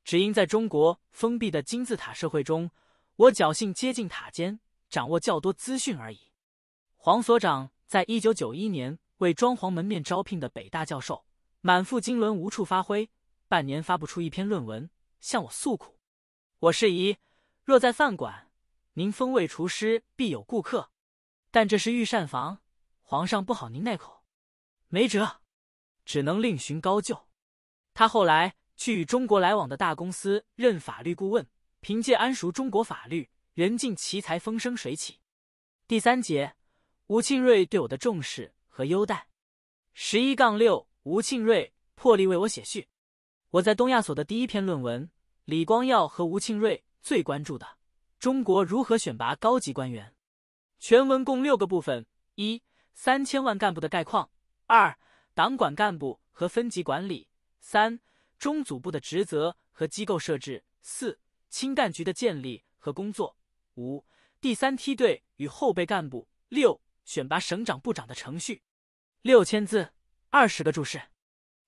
只因在中国封闭的金字塔社会中。我侥幸接近塔尖，掌握较多资讯而已。黄所长在一九九一年为装潢门面招聘的北大教授，满腹经纶无处发挥，半年发不出一篇论文，向我诉苦。我示意：若在饭馆，您风味厨师必有顾客；但这是御膳房，皇上不好您那口，没辙，只能另寻高就。他后来去与中国来往的大公司任法律顾问。凭借谙熟中国法律，人尽其才，风生水起。第三节，吴庆瑞对我的重视和优待。十一杠六，吴庆瑞破例为我写序。我在东亚所的第一篇论文，李光耀和吴庆瑞最关注的：中国如何选拔高级官员？全文共六个部分：一、三千万干部的概况；二、党管干部和分级管理；三、中组部的职责和机构设置；四。清干局的建立和工作。五、第三梯队与后备干部。六、选拔省长、部长的程序。六千字，二十个注释。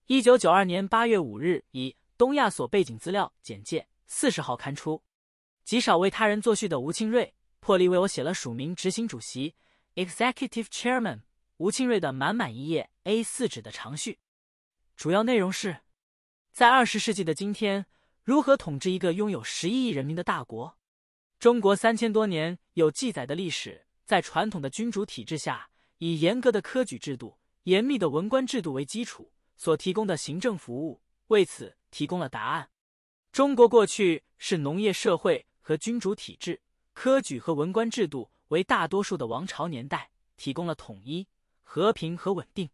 一九九二年八月五日，以东亚所背景资料简介四十号刊出。极少为他人作序的吴清瑞，破例为我写了署名执行主席 （Executive Chairman） 吴清瑞的满满一页 A 四纸的长序。主要内容是，在二十世纪的今天。如何统治一个拥有十一亿人民的大国？中国三千多年有记载的历史，在传统的君主体制下，以严格的科举制度、严密的文官制度为基础所提供的行政服务，为此提供了答案。中国过去是农业社会和君主体制，科举和文官制度为大多数的王朝年代提供了统一、和平和稳定。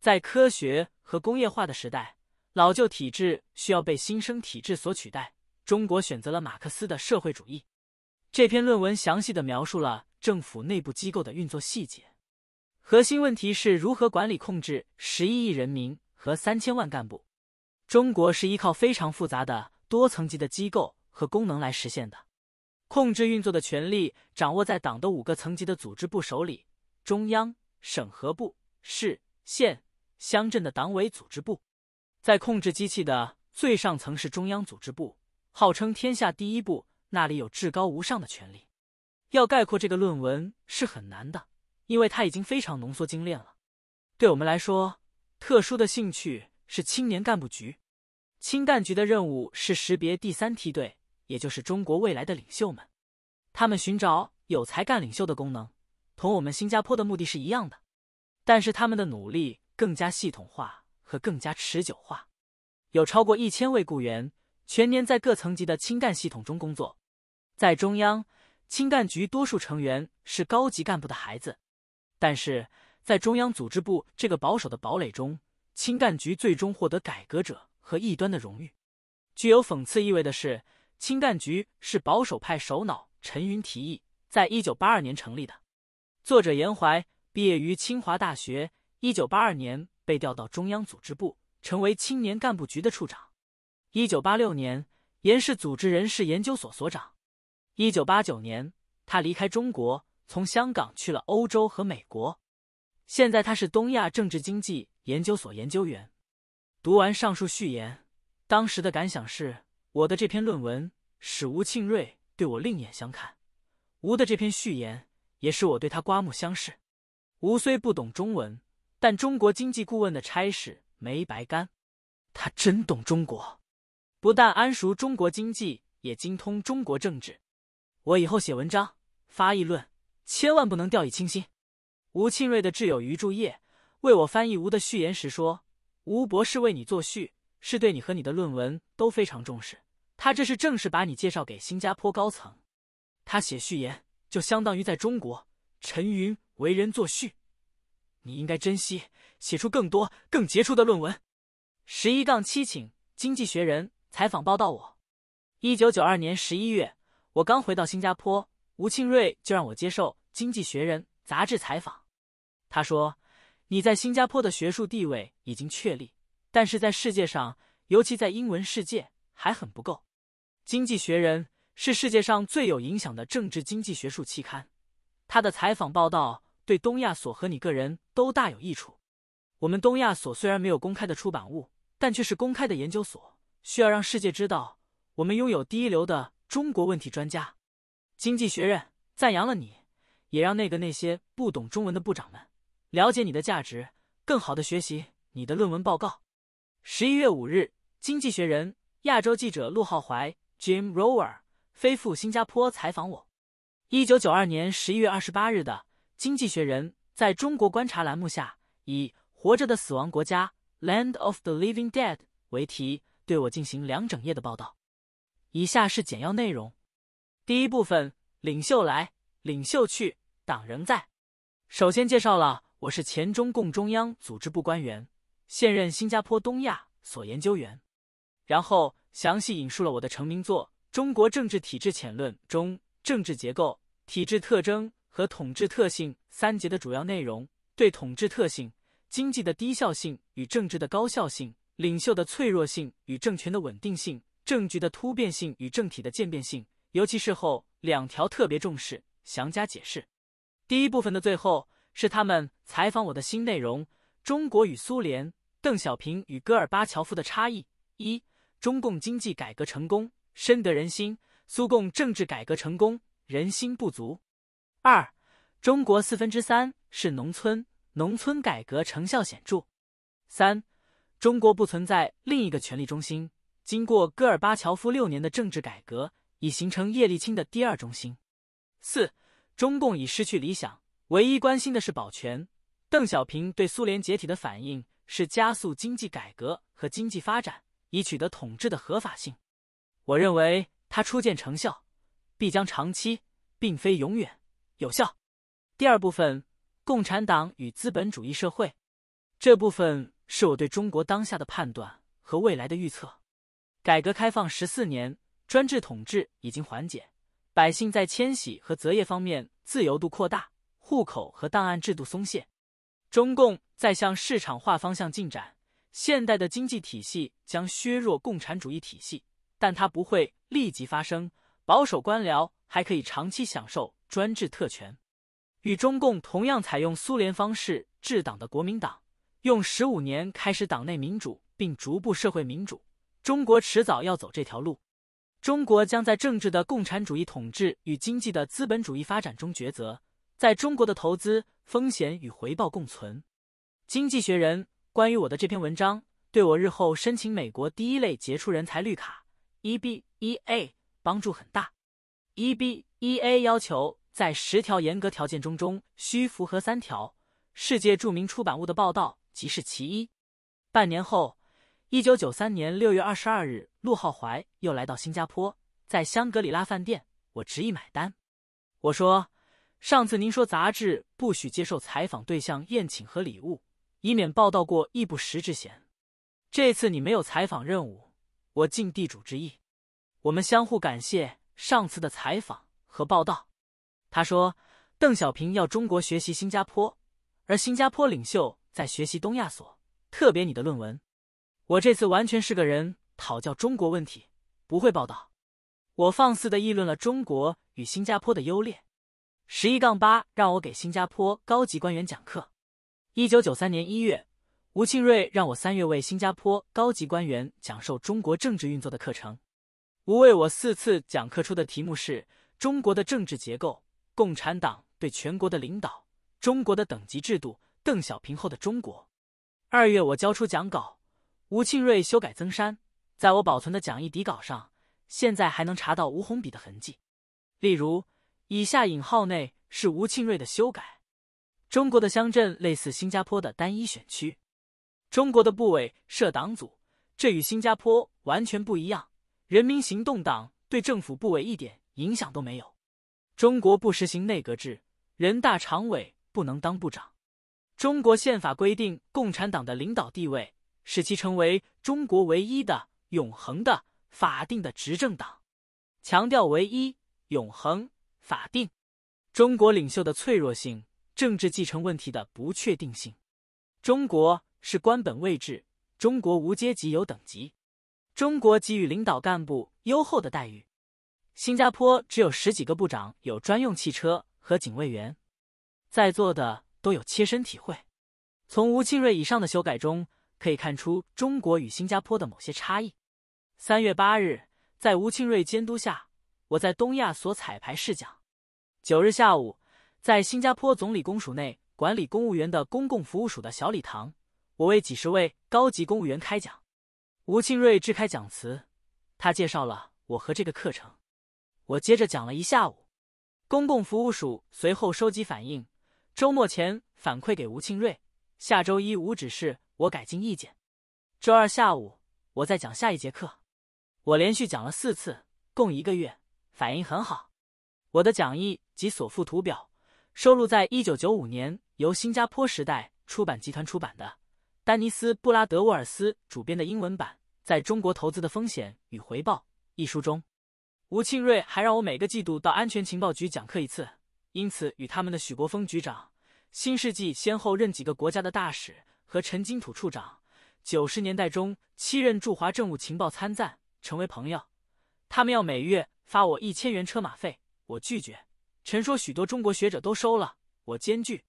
在科学和工业化的时代。老旧体制需要被新生体制所取代。中国选择了马克思的社会主义。这篇论文详细的描述了政府内部机构的运作细节。核心问题是如何管理控制十一亿人民和三千万干部。中国是依靠非常复杂的多层级的机构和功能来实现的。控制运作的权力掌握在党的五个层级的组织部手里：中央、省和部、市、县、乡镇的党委组织部。在控制机器的最上层是中央组织部，号称天下第一部，那里有至高无上的权利。要概括这个论文是很难的，因为它已经非常浓缩精炼了。对我们来说，特殊的兴趣是青年干部局。青干局的任务是识别第三梯队，也就是中国未来的领袖们。他们寻找有才干领袖的功能，同我们新加坡的目的是一样的，但是他们的努力更加系统化。更加持久化，有超过一千位雇员全年在各层级的清干系统中工作。在中央清干局，多数成员是高级干部的孩子，但是在中央组织部这个保守的堡垒中，清干局最终获得改革者和异端的荣誉。具有讽刺意味的是，清干局是保守派首脑陈云提议在一九八二年成立的。作者严怀毕业于清华大学，一九八二年。被调到中央组织部，成为青年干部局的处长。一九八六年，严氏组织人事研究所所长。一九八九年，他离开中国，从香港去了欧洲和美国。现在他是东亚政治经济研究所研究员。读完上述序言，当时的感想是：我的这篇论文使吴庆瑞对我另眼相看，吴的这篇序言也使我对他刮目相视。吴虽不懂中文。但中国经济顾问的差事没白干，他真懂中国，不但谙熟中国经济，也精通中国政治。我以后写文章、发议论，千万不能掉以轻心。吴庆瑞的挚友余柱业为我翻译吴的序言时说：“吴博士为你作序，是对你和你的论文都非常重视。他这是正式把你介绍给新加坡高层。他写序言，就相当于在中国陈云为人作序。”你应该珍惜，写出更多更杰出的论文。十一杠七，请《经济学人》采访报道我。一九九二年十一月，我刚回到新加坡，吴庆瑞就让我接受《经济学人》杂志采访。他说：“你在新加坡的学术地位已经确立，但是在世界上，尤其在英文世界，还很不够。”《经济学人》是世界上最有影响的政治经济学术期刊，他的采访报道。对东亚所和你个人都大有益处。我们东亚所虽然没有公开的出版物，但却是公开的研究所，需要让世界知道我们拥有第一流的中国问题专家。《经济学人》赞扬了你，也让那个那些不懂中文的部长们了解你的价值，更好的学习你的论文报告。十一月五日，《经济学人》亚洲记者陆浩怀 （Jim r o w e r 飞赴新加坡采访我。一九九二年十一月二十八日的。《经济学人》在中国观察栏目下以“活着的死亡国家 ”（Land of the Living Dead） 为题对我进行两整页的报道。以下是简要内容：第一部分，领袖来，领袖去，党仍在。首先介绍了我是前中共中央组织部官员，现任新加坡东亚所研究员。然后详细引述了我的成名作《中国政治体制浅论》中政治结构、体制特征。和统治特性三节的主要内容，对统治特性、经济的低效性与政治的高效性、领袖的脆弱性与政权的稳定性、政局的突变性与政体的渐变性，尤其是后两条特别重视，详加解释。第一部分的最后是他们采访我的新内容：中国与苏联、邓小平与戈尔巴乔夫的差异。一、中共经济改革成功，深得人心；苏共政治改革成功，人心不足。二，中国四分之三是农村，农村改革成效显著。三，中国不存在另一个权力中心，经过戈尔巴乔夫六年的政治改革，已形成叶利钦的第二中心。四，中共已失去理想，唯一关心的是保全。邓小平对苏联解体的反应是加速经济改革和经济发展，以取得统治的合法性。我认为他初见成效，必将长期，并非永远。有效。第二部分，共产党与资本主义社会，这部分是我对中国当下的判断和未来的预测。改革开放十四年，专制统治已经缓解，百姓在迁徙和择业方面自由度扩大，户口和档案制度松懈。中共在向市场化方向进展，现代的经济体系将削弱共产主义体系，但它不会立即发生。保守官僚还可以长期享受。专制特权，与中共同样采用苏联方式治党的国民党，用十五年开始党内民主并逐步社会民主。中国迟早要走这条路。中国将在政治的共产主义统治与经济的资本主义发展中抉择。在中国的投资，风险与回报共存。经济学人关于我的这篇文章，对我日后申请美国第一类杰出人才绿卡 （E B E A） 帮助很大。E B E A 要求。在十条严格条件中，中需符合三条。世界著名出版物的报道即是其一。半年后，一九九三年六月二十二日，陆浩怀又来到新加坡，在香格里拉饭店，我执意买单。我说：“上次您说杂志不许接受采访对象宴请和礼物，以免报道过亦不实之嫌。这次你没有采访任务，我尽地主之谊。”我们相互感谢上次的采访和报道。他说：“邓小平要中国学习新加坡，而新加坡领袖在学习东亚所。特别你的论文，我这次完全是个人讨教中国问题，不会报道。我放肆的议论了中国与新加坡的优劣。十一杠八让我给新加坡高级官员讲课。一九九三年一月，吴庆瑞让我三月为新加坡高级官员讲授中国政治运作的课程。吴为我四次讲课出的题目是中国的政治结构。”共产党对全国的领导，中国的等级制度，邓小平后的中国。二月，我交出讲稿，吴庆瑞修改增删。在我保存的讲义底稿上，现在还能查到吴红笔的痕迹。例如，以下引号内是吴庆瑞的修改：中国的乡镇类似新加坡的单一选区，中国的部委设党组，这与新加坡完全不一样。人民行动党对政府部委一点影响都没有。中国不实行内阁制，人大常委不能当部长。中国宪法规定共产党的领导地位，使其成为中国唯一的、永恒的、法定的执政党。强调唯一、永恒、法定。中国领袖的脆弱性，政治继承问题的不确定性。中国是官本位制，中国无阶级有等级。中国给予领导干部优厚的待遇。新加坡只有十几个部长有专用汽车和警卫员，在座的都有切身体会。从吴庆瑞以上的修改中可以看出，中国与新加坡的某些差异。三月八日，在吴庆瑞监督下，我在东亚所彩排试讲。九日下午，在新加坡总理公署内管理公务员的公共服务署的小礼堂，我为几十位高级公务员开讲。吴庆瑞致开讲词，他介绍了我和这个课程。我接着讲了一下午，公共服务署随后收集反应，周末前反馈给吴庆瑞，下周一无指示我改进意见，周二下午我再讲下一节课。我连续讲了四次，共一个月，反应很好。我的讲义及所附图表收录在一九九五年由新加坡时代出版集团出版的丹尼斯布拉德沃尔斯主编的英文版《在中国投资的风险与回报》一书中。吴庆瑞还让我每个季度到安全情报局讲课一次，因此与他们的许国峰局长、新世纪先后任几个国家的大使和陈金土处长，九十年代中七任驻华政务情报参赞成为朋友。他们要每月发我一千元车马费，我拒绝。陈说许多中国学者都收了，我坚拒。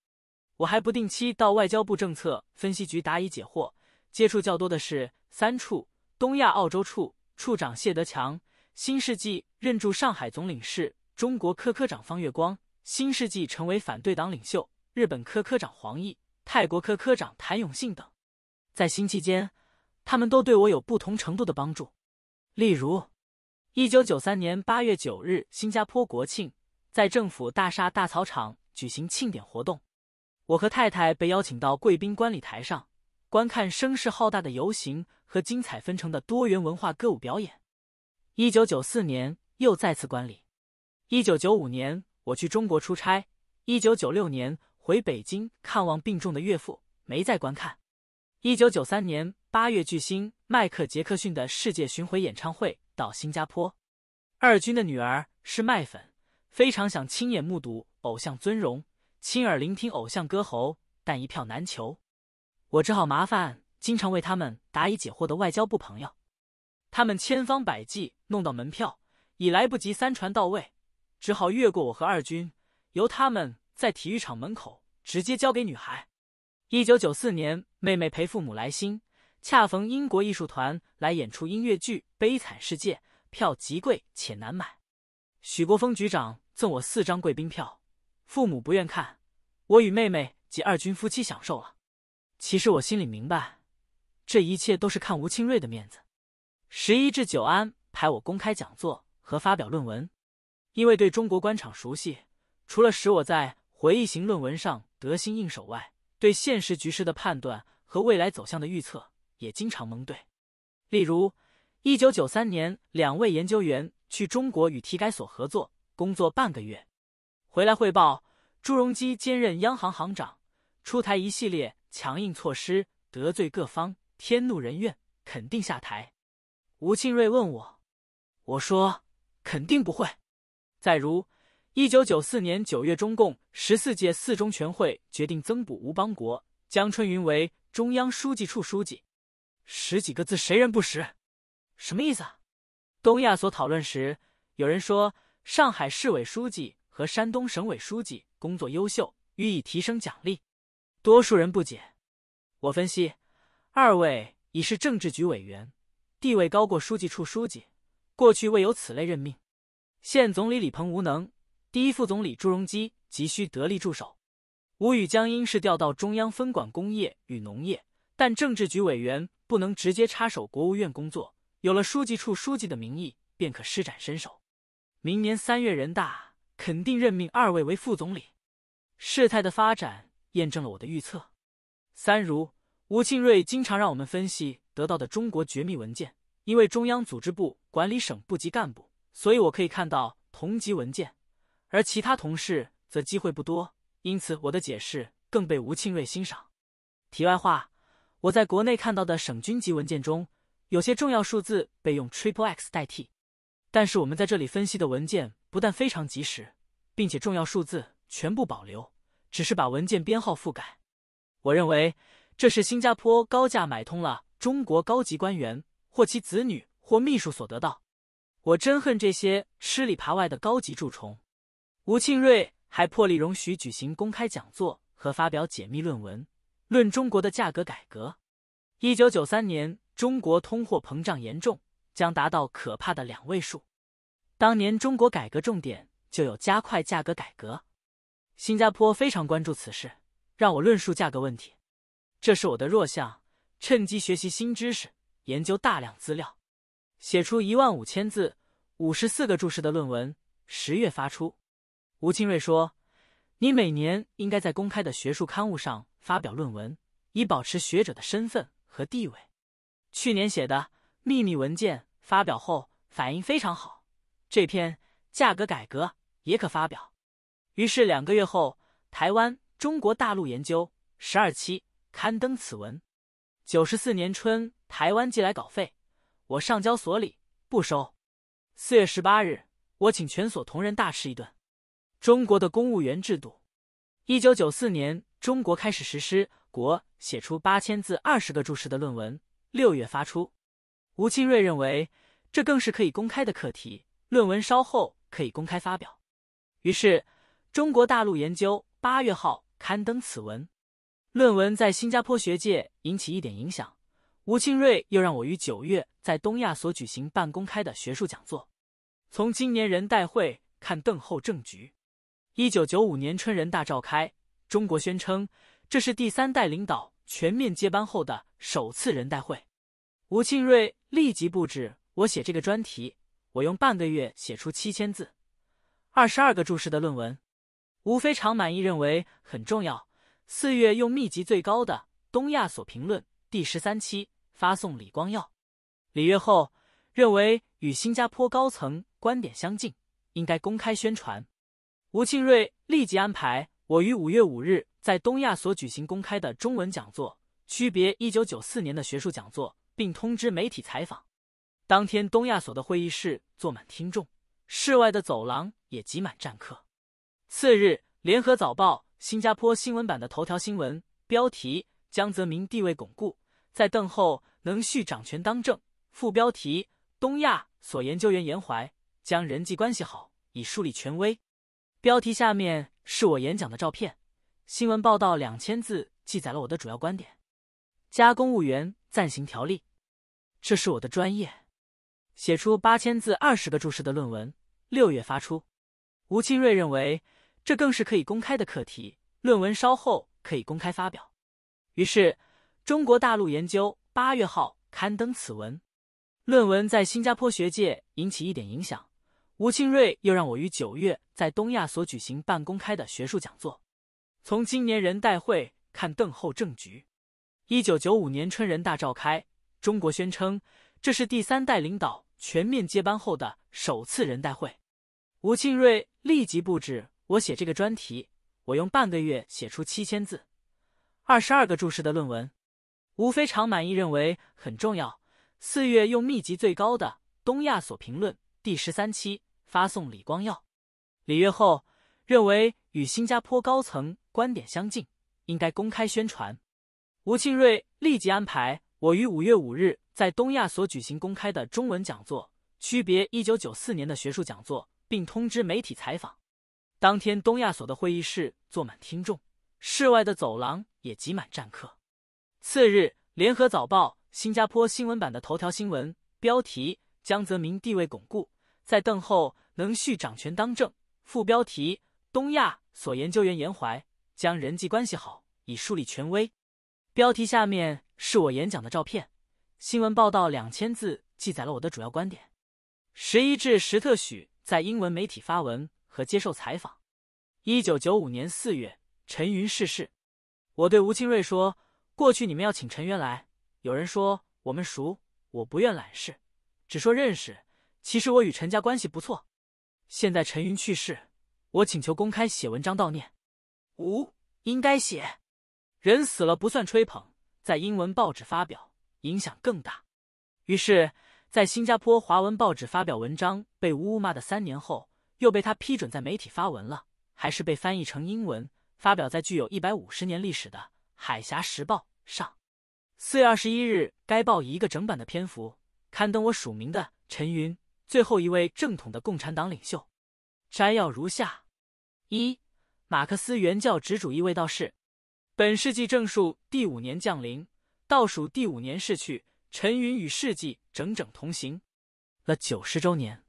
我还不定期到外交部政策分析局答疑解惑，接触较多的是三处东亚澳洲处处长谢德强。新世纪任驻上海总领事，中国科科长方月光；新世纪成为反对党领袖，日本科科长黄毅，泰国科科长谭永信等。在新期间，他们都对我有不同程度的帮助。例如，一九九三年八月九日，新加坡国庆，在政府大厦大草场举行庆典活动，我和太太被邀请到贵宾观礼台上，观看声势浩大的游行和精彩纷呈的多元文化歌舞表演。一九九四年又再次观礼。一九九五年我去中国出差。一九九六年回北京看望病重的岳父，没再观看。一九九三年八月，巨星迈克杰克逊的世界巡回演唱会到新加坡。二军的女儿是麦粉，非常想亲眼目睹偶像尊容，亲耳聆听偶像歌喉，但一票难求。我只好麻烦经常为他们答疑解惑的外交部朋友，他们千方百计。弄到门票已来不及，三传到位，只好越过我和二军，由他们在体育场门口直接交给女孩。一九九四年，妹妹陪父母来新，恰逢英国艺术团来演出音乐剧《悲惨世界》，票极贵且难买。许国峰局长赠我四张贵宾票，父母不愿看，我与妹妹及二军夫妻享受了。其实我心里明白，这一切都是看吴清瑞的面子。十一至九安。排我公开讲座和发表论文，因为对中国官场熟悉，除了使我在回忆型论文上得心应手外，对现实局势的判断和未来走向的预测也经常蒙对。例如，一九九三年，两位研究员去中国与体改所合作工作半个月，回来汇报，朱镕基兼任央行行长，出台一系列强硬措施，得罪各方，天怒人怨，肯定下台。吴庆瑞问我。我说肯定不会。再如，一九九四年九月，中共十四届四中全会决定增补吴邦国、江春云为中央书记处书记。十几个字，谁人不识？什么意思啊？东亚所讨论时，有人说上海市委书记和山东省委书记工作优秀，予以提升奖励。多数人不解。我分析，二位已是政治局委员，地位高过书记处书记。过去未有此类任命，现总理李鹏无能，第一副总理朱镕基急需得力助手。吴宇江应是调到中央分管工业与农业，但政治局委员不能直接插手国务院工作，有了书记处书记的名义，便可施展身手。明年三月人大肯定任命二位为副总理。事态的发展验证了我的预测。三如吴庆瑞经常让我们分析得到的中国绝密文件。因为中央组织部管理省部级干部，所以我可以看到同级文件，而其他同事则机会不多。因此，我的解释更被吴庆瑞欣赏。题外话，我在国内看到的省军级文件中，有些重要数字被用 triple x 代替但是我们在这里分析的文件不但非常及时，并且重要数字全部保留，只是把文件编号覆盖。我认为这是新加坡高价买通了中国高级官员。或其子女或秘书所得到，我真恨这些吃里扒外的高级蛀虫。吴庆瑞还破例容许举行公开讲座和发表解密论文，论中国的价格改革。一九九三年，中国通货膨胀严重，将达到可怕的两位数。当年中国改革重点就有加快价格改革。新加坡非常关注此事，让我论述价格问题，这是我的弱项，趁机学习新知识。研究大量资料，写出一万五千字、五十四个注释的论文，十月发出。吴清瑞说：“你每年应该在公开的学术刊物上发表论文，以保持学者的身份和地位。”去年写的秘密文件发表后反应非常好，这篇价格改革也可发表。于是两个月后，《台湾中国大陆研究》十二期刊登此文。九十四年春。台湾寄来稿费，我上交所里不收。四月十八日，我请全所同仁大吃一顿。中国的公务员制度，一九九四年中国开始实施。国写出八千字、二十个注释的论文，六月发出。吴清瑞认为，这更是可以公开的课题。论文稍后可以公开发表。于是，中国大陆研究八月号刊登此文。论文在新加坡学界引起一点影响。吴庆瑞又让我于九月在东亚所举行半公开的学术讲座，从今年人代会看邓后政局。一九九五年春人大召开，中国宣称这是第三代领导全面接班后的首次人代会。吴庆瑞立即布置我写这个专题，我用半个月写出七千字、二十二个注释的论文。吴非常满意，认为很重要。四月用密集最高的《东亚所评论》第十三期。发送李光耀，李约后认为与新加坡高层观点相近，应该公开宣传。吴庆瑞立即安排我于五月五日在东亚所举行公开的中文讲座，区别一九九四年的学术讲座，并通知媒体采访。当天东亚所的会议室坐满听众，室外的走廊也挤满站客。次日，《联合早报》新加坡新闻版的头条新闻标题：江泽民地位巩固。在邓后能续掌权当政。副标题：东亚所研究员严怀将人际关系好以树立权威。标题下面是我演讲的照片。新闻报道两千字记载了我的主要观点。加公务员暂行条例，这是我的专业。写出八千字二十个注释的论文，六月发出。吴清瑞认为这更是可以公开的课题，论文稍后可以公开发表。于是。中国大陆研究八月号刊登此文，论文在新加坡学界引起一点影响。吴庆瑞又让我于九月在东亚所举行半公开的学术讲座，从今年人代会看邓后政局。一九九五年春，人大召开，中国宣称这是第三代领导全面接班后的首次人代会。吴庆瑞立即布置我写这个专题，我用半个月写出七千字、二十二个注释的论文。吴非常满意，认为很重要。四月用密集最高的《东亚所评论》第十三期发送李光耀。李阅后认为与新加坡高层观点相近，应该公开宣传。吴庆瑞立即安排我于五月五日在东亚所举行公开的中文讲座，区别一九九四年的学术讲座，并通知媒体采访。当天东亚所的会议室坐满听众，室外的走廊也挤满站客。次日，《联合早报》新加坡新闻版的头条新闻标题：江泽民地位巩固，在邓后能续掌权当政。副标题：东亚所研究员严怀将人际关系好以树立权威。标题下面是我演讲的照片。新闻报道两千字，记载了我的主要观点。十一至十特许在英文媒体发文和接受采访。一九九五年四月，陈云逝世。我对吴清瑞说。过去你们要请陈元来，有人说我们熟，我不愿揽事，只说认识。其实我与陈家关系不错。现在陈云去世，我请求公开写文章悼念。五应该写，人死了不算吹捧，在英文报纸发表影响更大。于是，在新加坡华文报纸发表文章被呜误骂的三年后，又被他批准在媒体发文了，还是被翻译成英文发表在具有一百五十年历史的。海峡时报上，四月二十一日，该报以一个整版的篇幅刊登我署名的《陈云：最后一位正统的共产党领袖》摘要如下：一、马克思原教旨主义未到世，本世纪正数第五年降临，倒数第五年逝去，陈云与世纪整整同行了九十周年。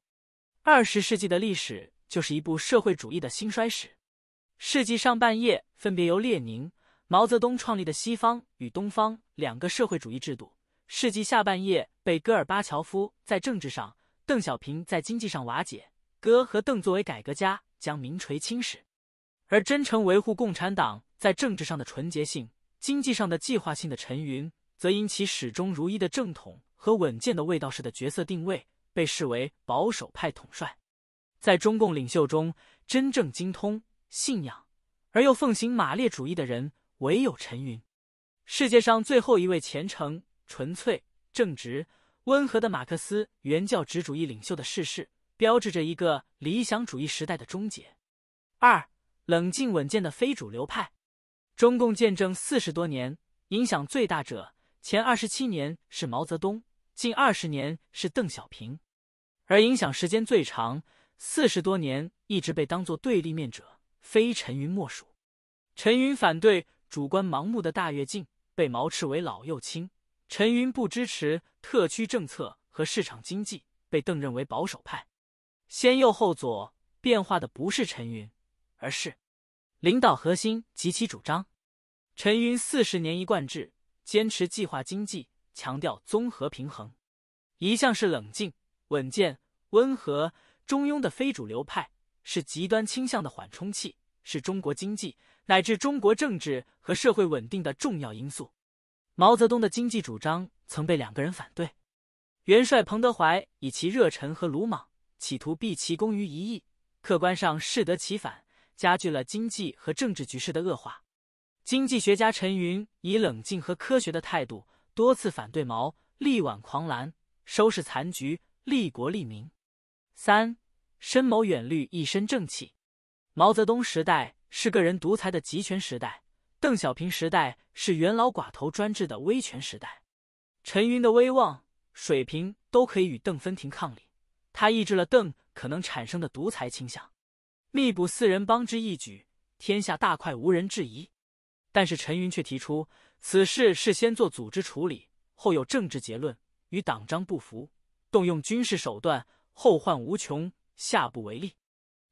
二十世纪的历史就是一部社会主义的兴衰史。世纪上半叶分别由列宁。毛泽东创立的西方与东方两个社会主义制度，世纪下半叶被戈尔巴乔夫在政治上、邓小平在经济上瓦解。戈和邓作为改革家将名垂青史，而真诚维护共产党在政治上的纯洁性、经济上的计划性的陈云，则因其始终如一的正统和稳健的味道式的角色定位，被视为保守派统帅。在中共领袖中，真正精通信仰而又奉行马列主义的人。唯有陈云，世界上最后一位虔诚、纯粹、正直、温和的马克思原教旨主义领袖的逝世，标志着一个理想主义时代的终结。二、冷静稳健的非主流派，中共见证四十多年，影响最大者前二十七年是毛泽东，近二十年是邓小平，而影响时间最长、四十多年一直被当作对立面者，非陈云莫属。陈云反对。主观盲目的大跃进被毛斥为老右倾，陈云不支持特区政策和市场经济，被邓认为保守派。先右后左变化的不是陈云，而是领导核心及其主张。陈云四十年一贯制，坚持计划经济，强调综合平衡，一向是冷静、稳健、温和、中庸的非主流派，是极端倾向的缓冲器。是中国经济乃至中国政治和社会稳定的重要因素。毛泽东的经济主张曾被两个人反对，元帅彭德怀以其热忱和鲁莽，企图毕其功于一役，客观上适得其反，加剧了经济和政治局势的恶化。经济学家陈云以冷静和科学的态度，多次反对毛，力挽狂澜，收拾残局，利国利民。三，深谋远虑，一身正气。毛泽东时代是个人独裁的集权时代，邓小平时代是元老寡头专制的威权时代。陈云的威望水平都可以与邓分庭抗礼，他抑制了邓可能产生的独裁倾向。密补四人帮之一举，天下大快，无人质疑。但是陈云却提出此事是先做组织处理，后有政治结论，与党章不符，动用军事手段，后患无穷，下不为例。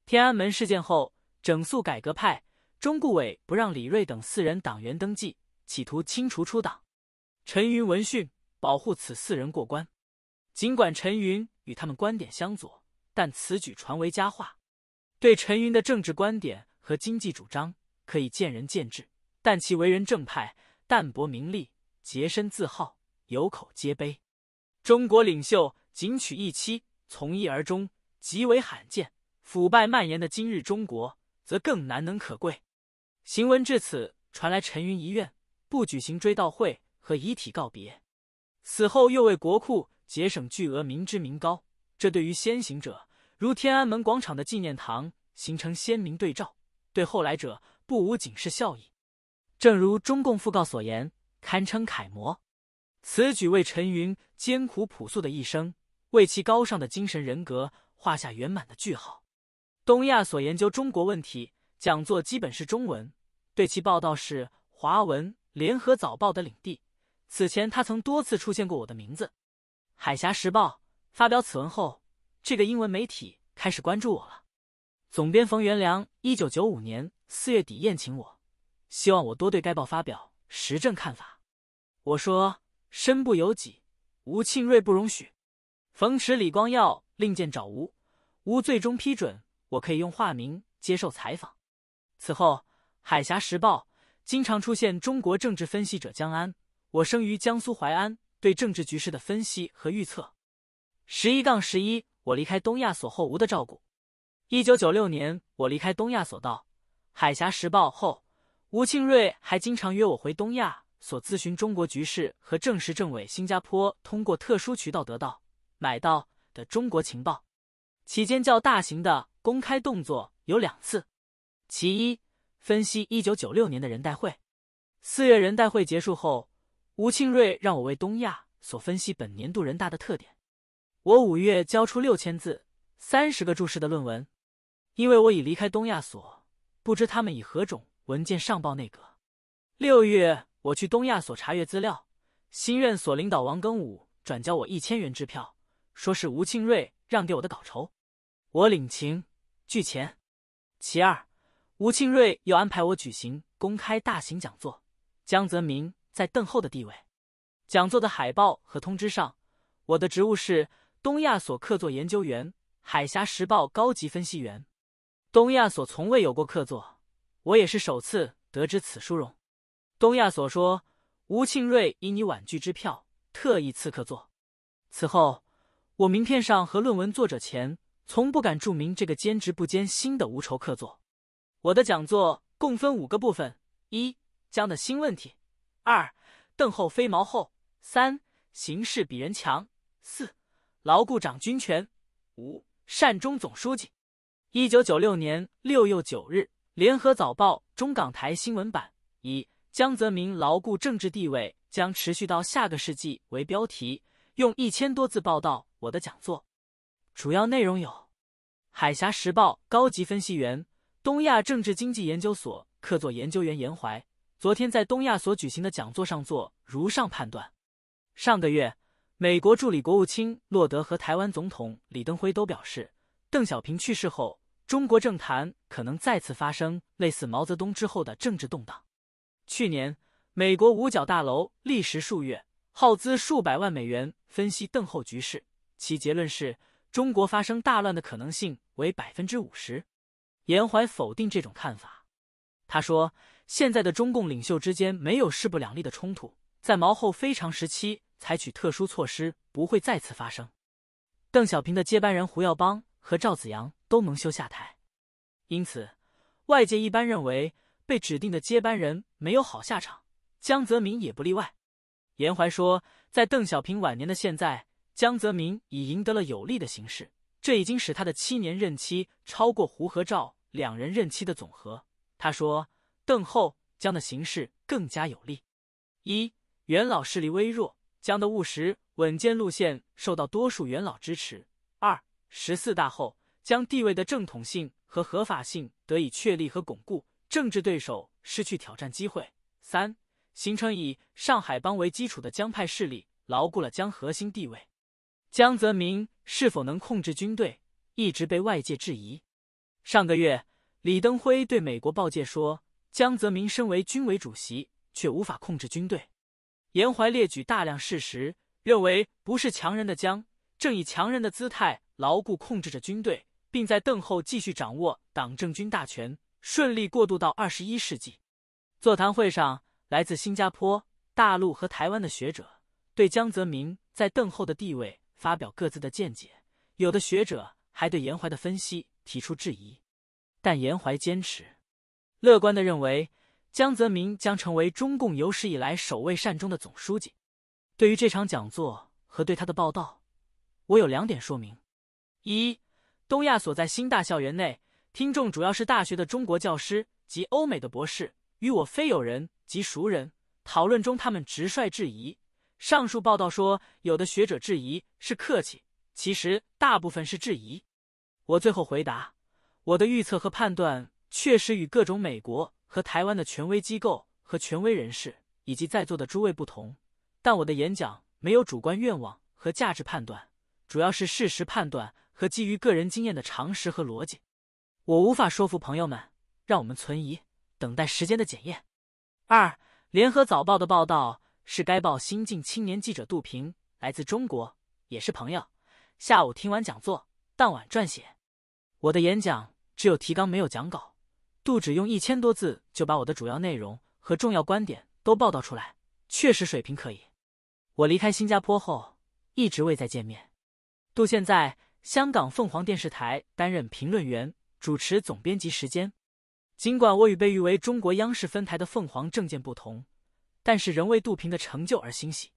天安门事件后。整肃改革派，中顾委不让李锐等四人党员登记，企图清除出党。陈云闻讯，保护此四人过关。尽管陈云与他们观点相左，但此举传为佳话。对陈云的政治观点和经济主张，可以见仁见智，但其为人正派、淡泊名利、洁身自好，有口皆碑。中国领袖仅取一妻，从一而终，极为罕见。腐败蔓延的今日中国。则更难能可贵。行文至此，传来陈云遗愿：不举行追悼会和遗体告别，死后又为国库节省巨额民脂民膏。这对于先行者，如天安门广场的纪念堂，形成鲜明对照，对后来者不无警示效益。正如中共讣告所言，堪称楷模。此举为陈云艰苦朴素的一生，为其高尚的精神人格画下圆满的句号。东亚所研究中国问题讲座基本是中文，对其报道是华文《联合早报》的领地。此前他曾多次出现过我的名字，《海峡时报》发表此文后，这个英文媒体开始关注我了。总编冯元良一九九五年四月底宴请我，希望我多对该报发表时政看法。我说身不由己，吴庆瑞不容许。冯池、李光耀令见找吴，吴最终批准。我可以用化名接受采访。此后，《海峡时报》经常出现中国政治分析者江安。我生于江苏淮安，对政治局势的分析和预测。十一杠十一，我离开东亚所后，吴的照顾。一九九六年，我离开东亚所到《海峡时报》后，吴庆瑞还经常约我回东亚所咨询中国局势和证实政委新加坡通过特殊渠道得到买到的中国情报。期间较大型的。公开动作有两次，其一，分析一九九六年的人代会。四月人代会结束后，吴庆瑞让我为东亚所分析本年度人大的特点。我五月交出六千字、三十个注释的论文。因为我已离开东亚所，不知他们以何种文件上报内阁。六月，我去东亚所查阅资料。新任所领导王庚武转交我一千元支票，说是吴庆瑞让给我的稿酬，我领情。拒前，其二，吴庆瑞又安排我举行公开大型讲座。江泽民在邓后的地位，讲座的海报和通知上，我的职务是东亚所客座研究员、海峡时报高级分析员。东亚所从未有过客座，我也是首次得知此殊荣。东亚所说，吴庆瑞以你婉拒之票，特意赐客座。此后，我名片上和论文作者前。从不敢注明这个兼职不兼薪的无愁客座。我的讲座共分五个部分：一、江的新问题；二、邓后飞毛后；三、形势比人强；四、牢固掌军权；五、善终总书记。一九九六年六月九日，《联合早报》中港台新闻版以“江泽民牢固政治地位将持续到下个世纪”为标题，用一千多字报道我的讲座。主要内容有，《海峡时报》高级分析员、东亚政治经济研究所客座研究员严怀昨天在东亚所举行的讲座上做如上判断。上个月，美国助理国务卿洛德和台湾总统李登辉都表示，邓小平去世后，中国政坛可能再次发生类似毛泽东之后的政治动荡。去年，美国五角大楼历时数月，耗资数百万美元分析邓后局势，其结论是。中国发生大乱的可能性为百分之五十，严怀否定这种看法。他说：“现在的中共领袖之间没有势不两立的冲突，在毛后非常时期采取特殊措施不会再次发生。”邓小平的接班人胡耀邦和赵子阳都蒙羞下台，因此外界一般认为被指定的接班人没有好下场，江泽民也不例外。严怀说：“在邓小平晚年的现在。”江泽民已赢得了有利的形势，这已经使他的七年任期超过胡和赵两人任期的总和。他说：“邓后江的形势更加有利：一、元老势力微弱，江的务实稳健路线受到多数元老支持；二、十四大后，江地位的正统性和合法性得以确立和巩固，政治对手失去挑战机会；三、形成以上海帮为基础的江派势力，牢固了江核心地位。”江泽民是否能控制军队，一直被外界质疑。上个月，李登辉对美国报界说：“江泽民身为军委主席，却无法控制军队。”严怀列举大量事实，认为不是强人的江正以强人的姿态牢固控制着军队，并在邓后继续掌握党政军大权，顺利过渡到二十一世纪。座谈会上，来自新加坡、大陆和台湾的学者对江泽民在邓后的地位。发表各自的见解，有的学者还对严怀的分析提出质疑，但严怀坚持乐观的认为江泽民将成为中共有史以来首位善终的总书记。对于这场讲座和对他的报道，我有两点说明：一，东亚所在新大校园内听众主要是大学的中国教师及欧美的博士，与我非友人及熟人。讨论中，他们直率质疑。上述报道说，有的学者质疑是客气，其实大部分是质疑。我最后回答：我的预测和判断确实与各种美国和台湾的权威机构和权威人士以及在座的诸位不同，但我的演讲没有主观愿望和价值判断，主要是事实判断和基于个人经验的常识和逻辑。我无法说服朋友们，让我们存疑，等待时间的检验。二，《联合早报》的报道。是该报新晋青年记者杜平，来自中国，也是朋友。下午听完讲座，当晚撰写我的演讲，只有提纲，没有讲稿。杜只用一千多字就把我的主要内容和重要观点都报道出来，确实水平可以。我离开新加坡后，一直未再见面。杜现在香港凤凰电视台担任评论员、主持、总编辑时间。尽管我与被誉为中国央视分台的凤凰政见不同。但是，仍为杜平的成就而欣喜。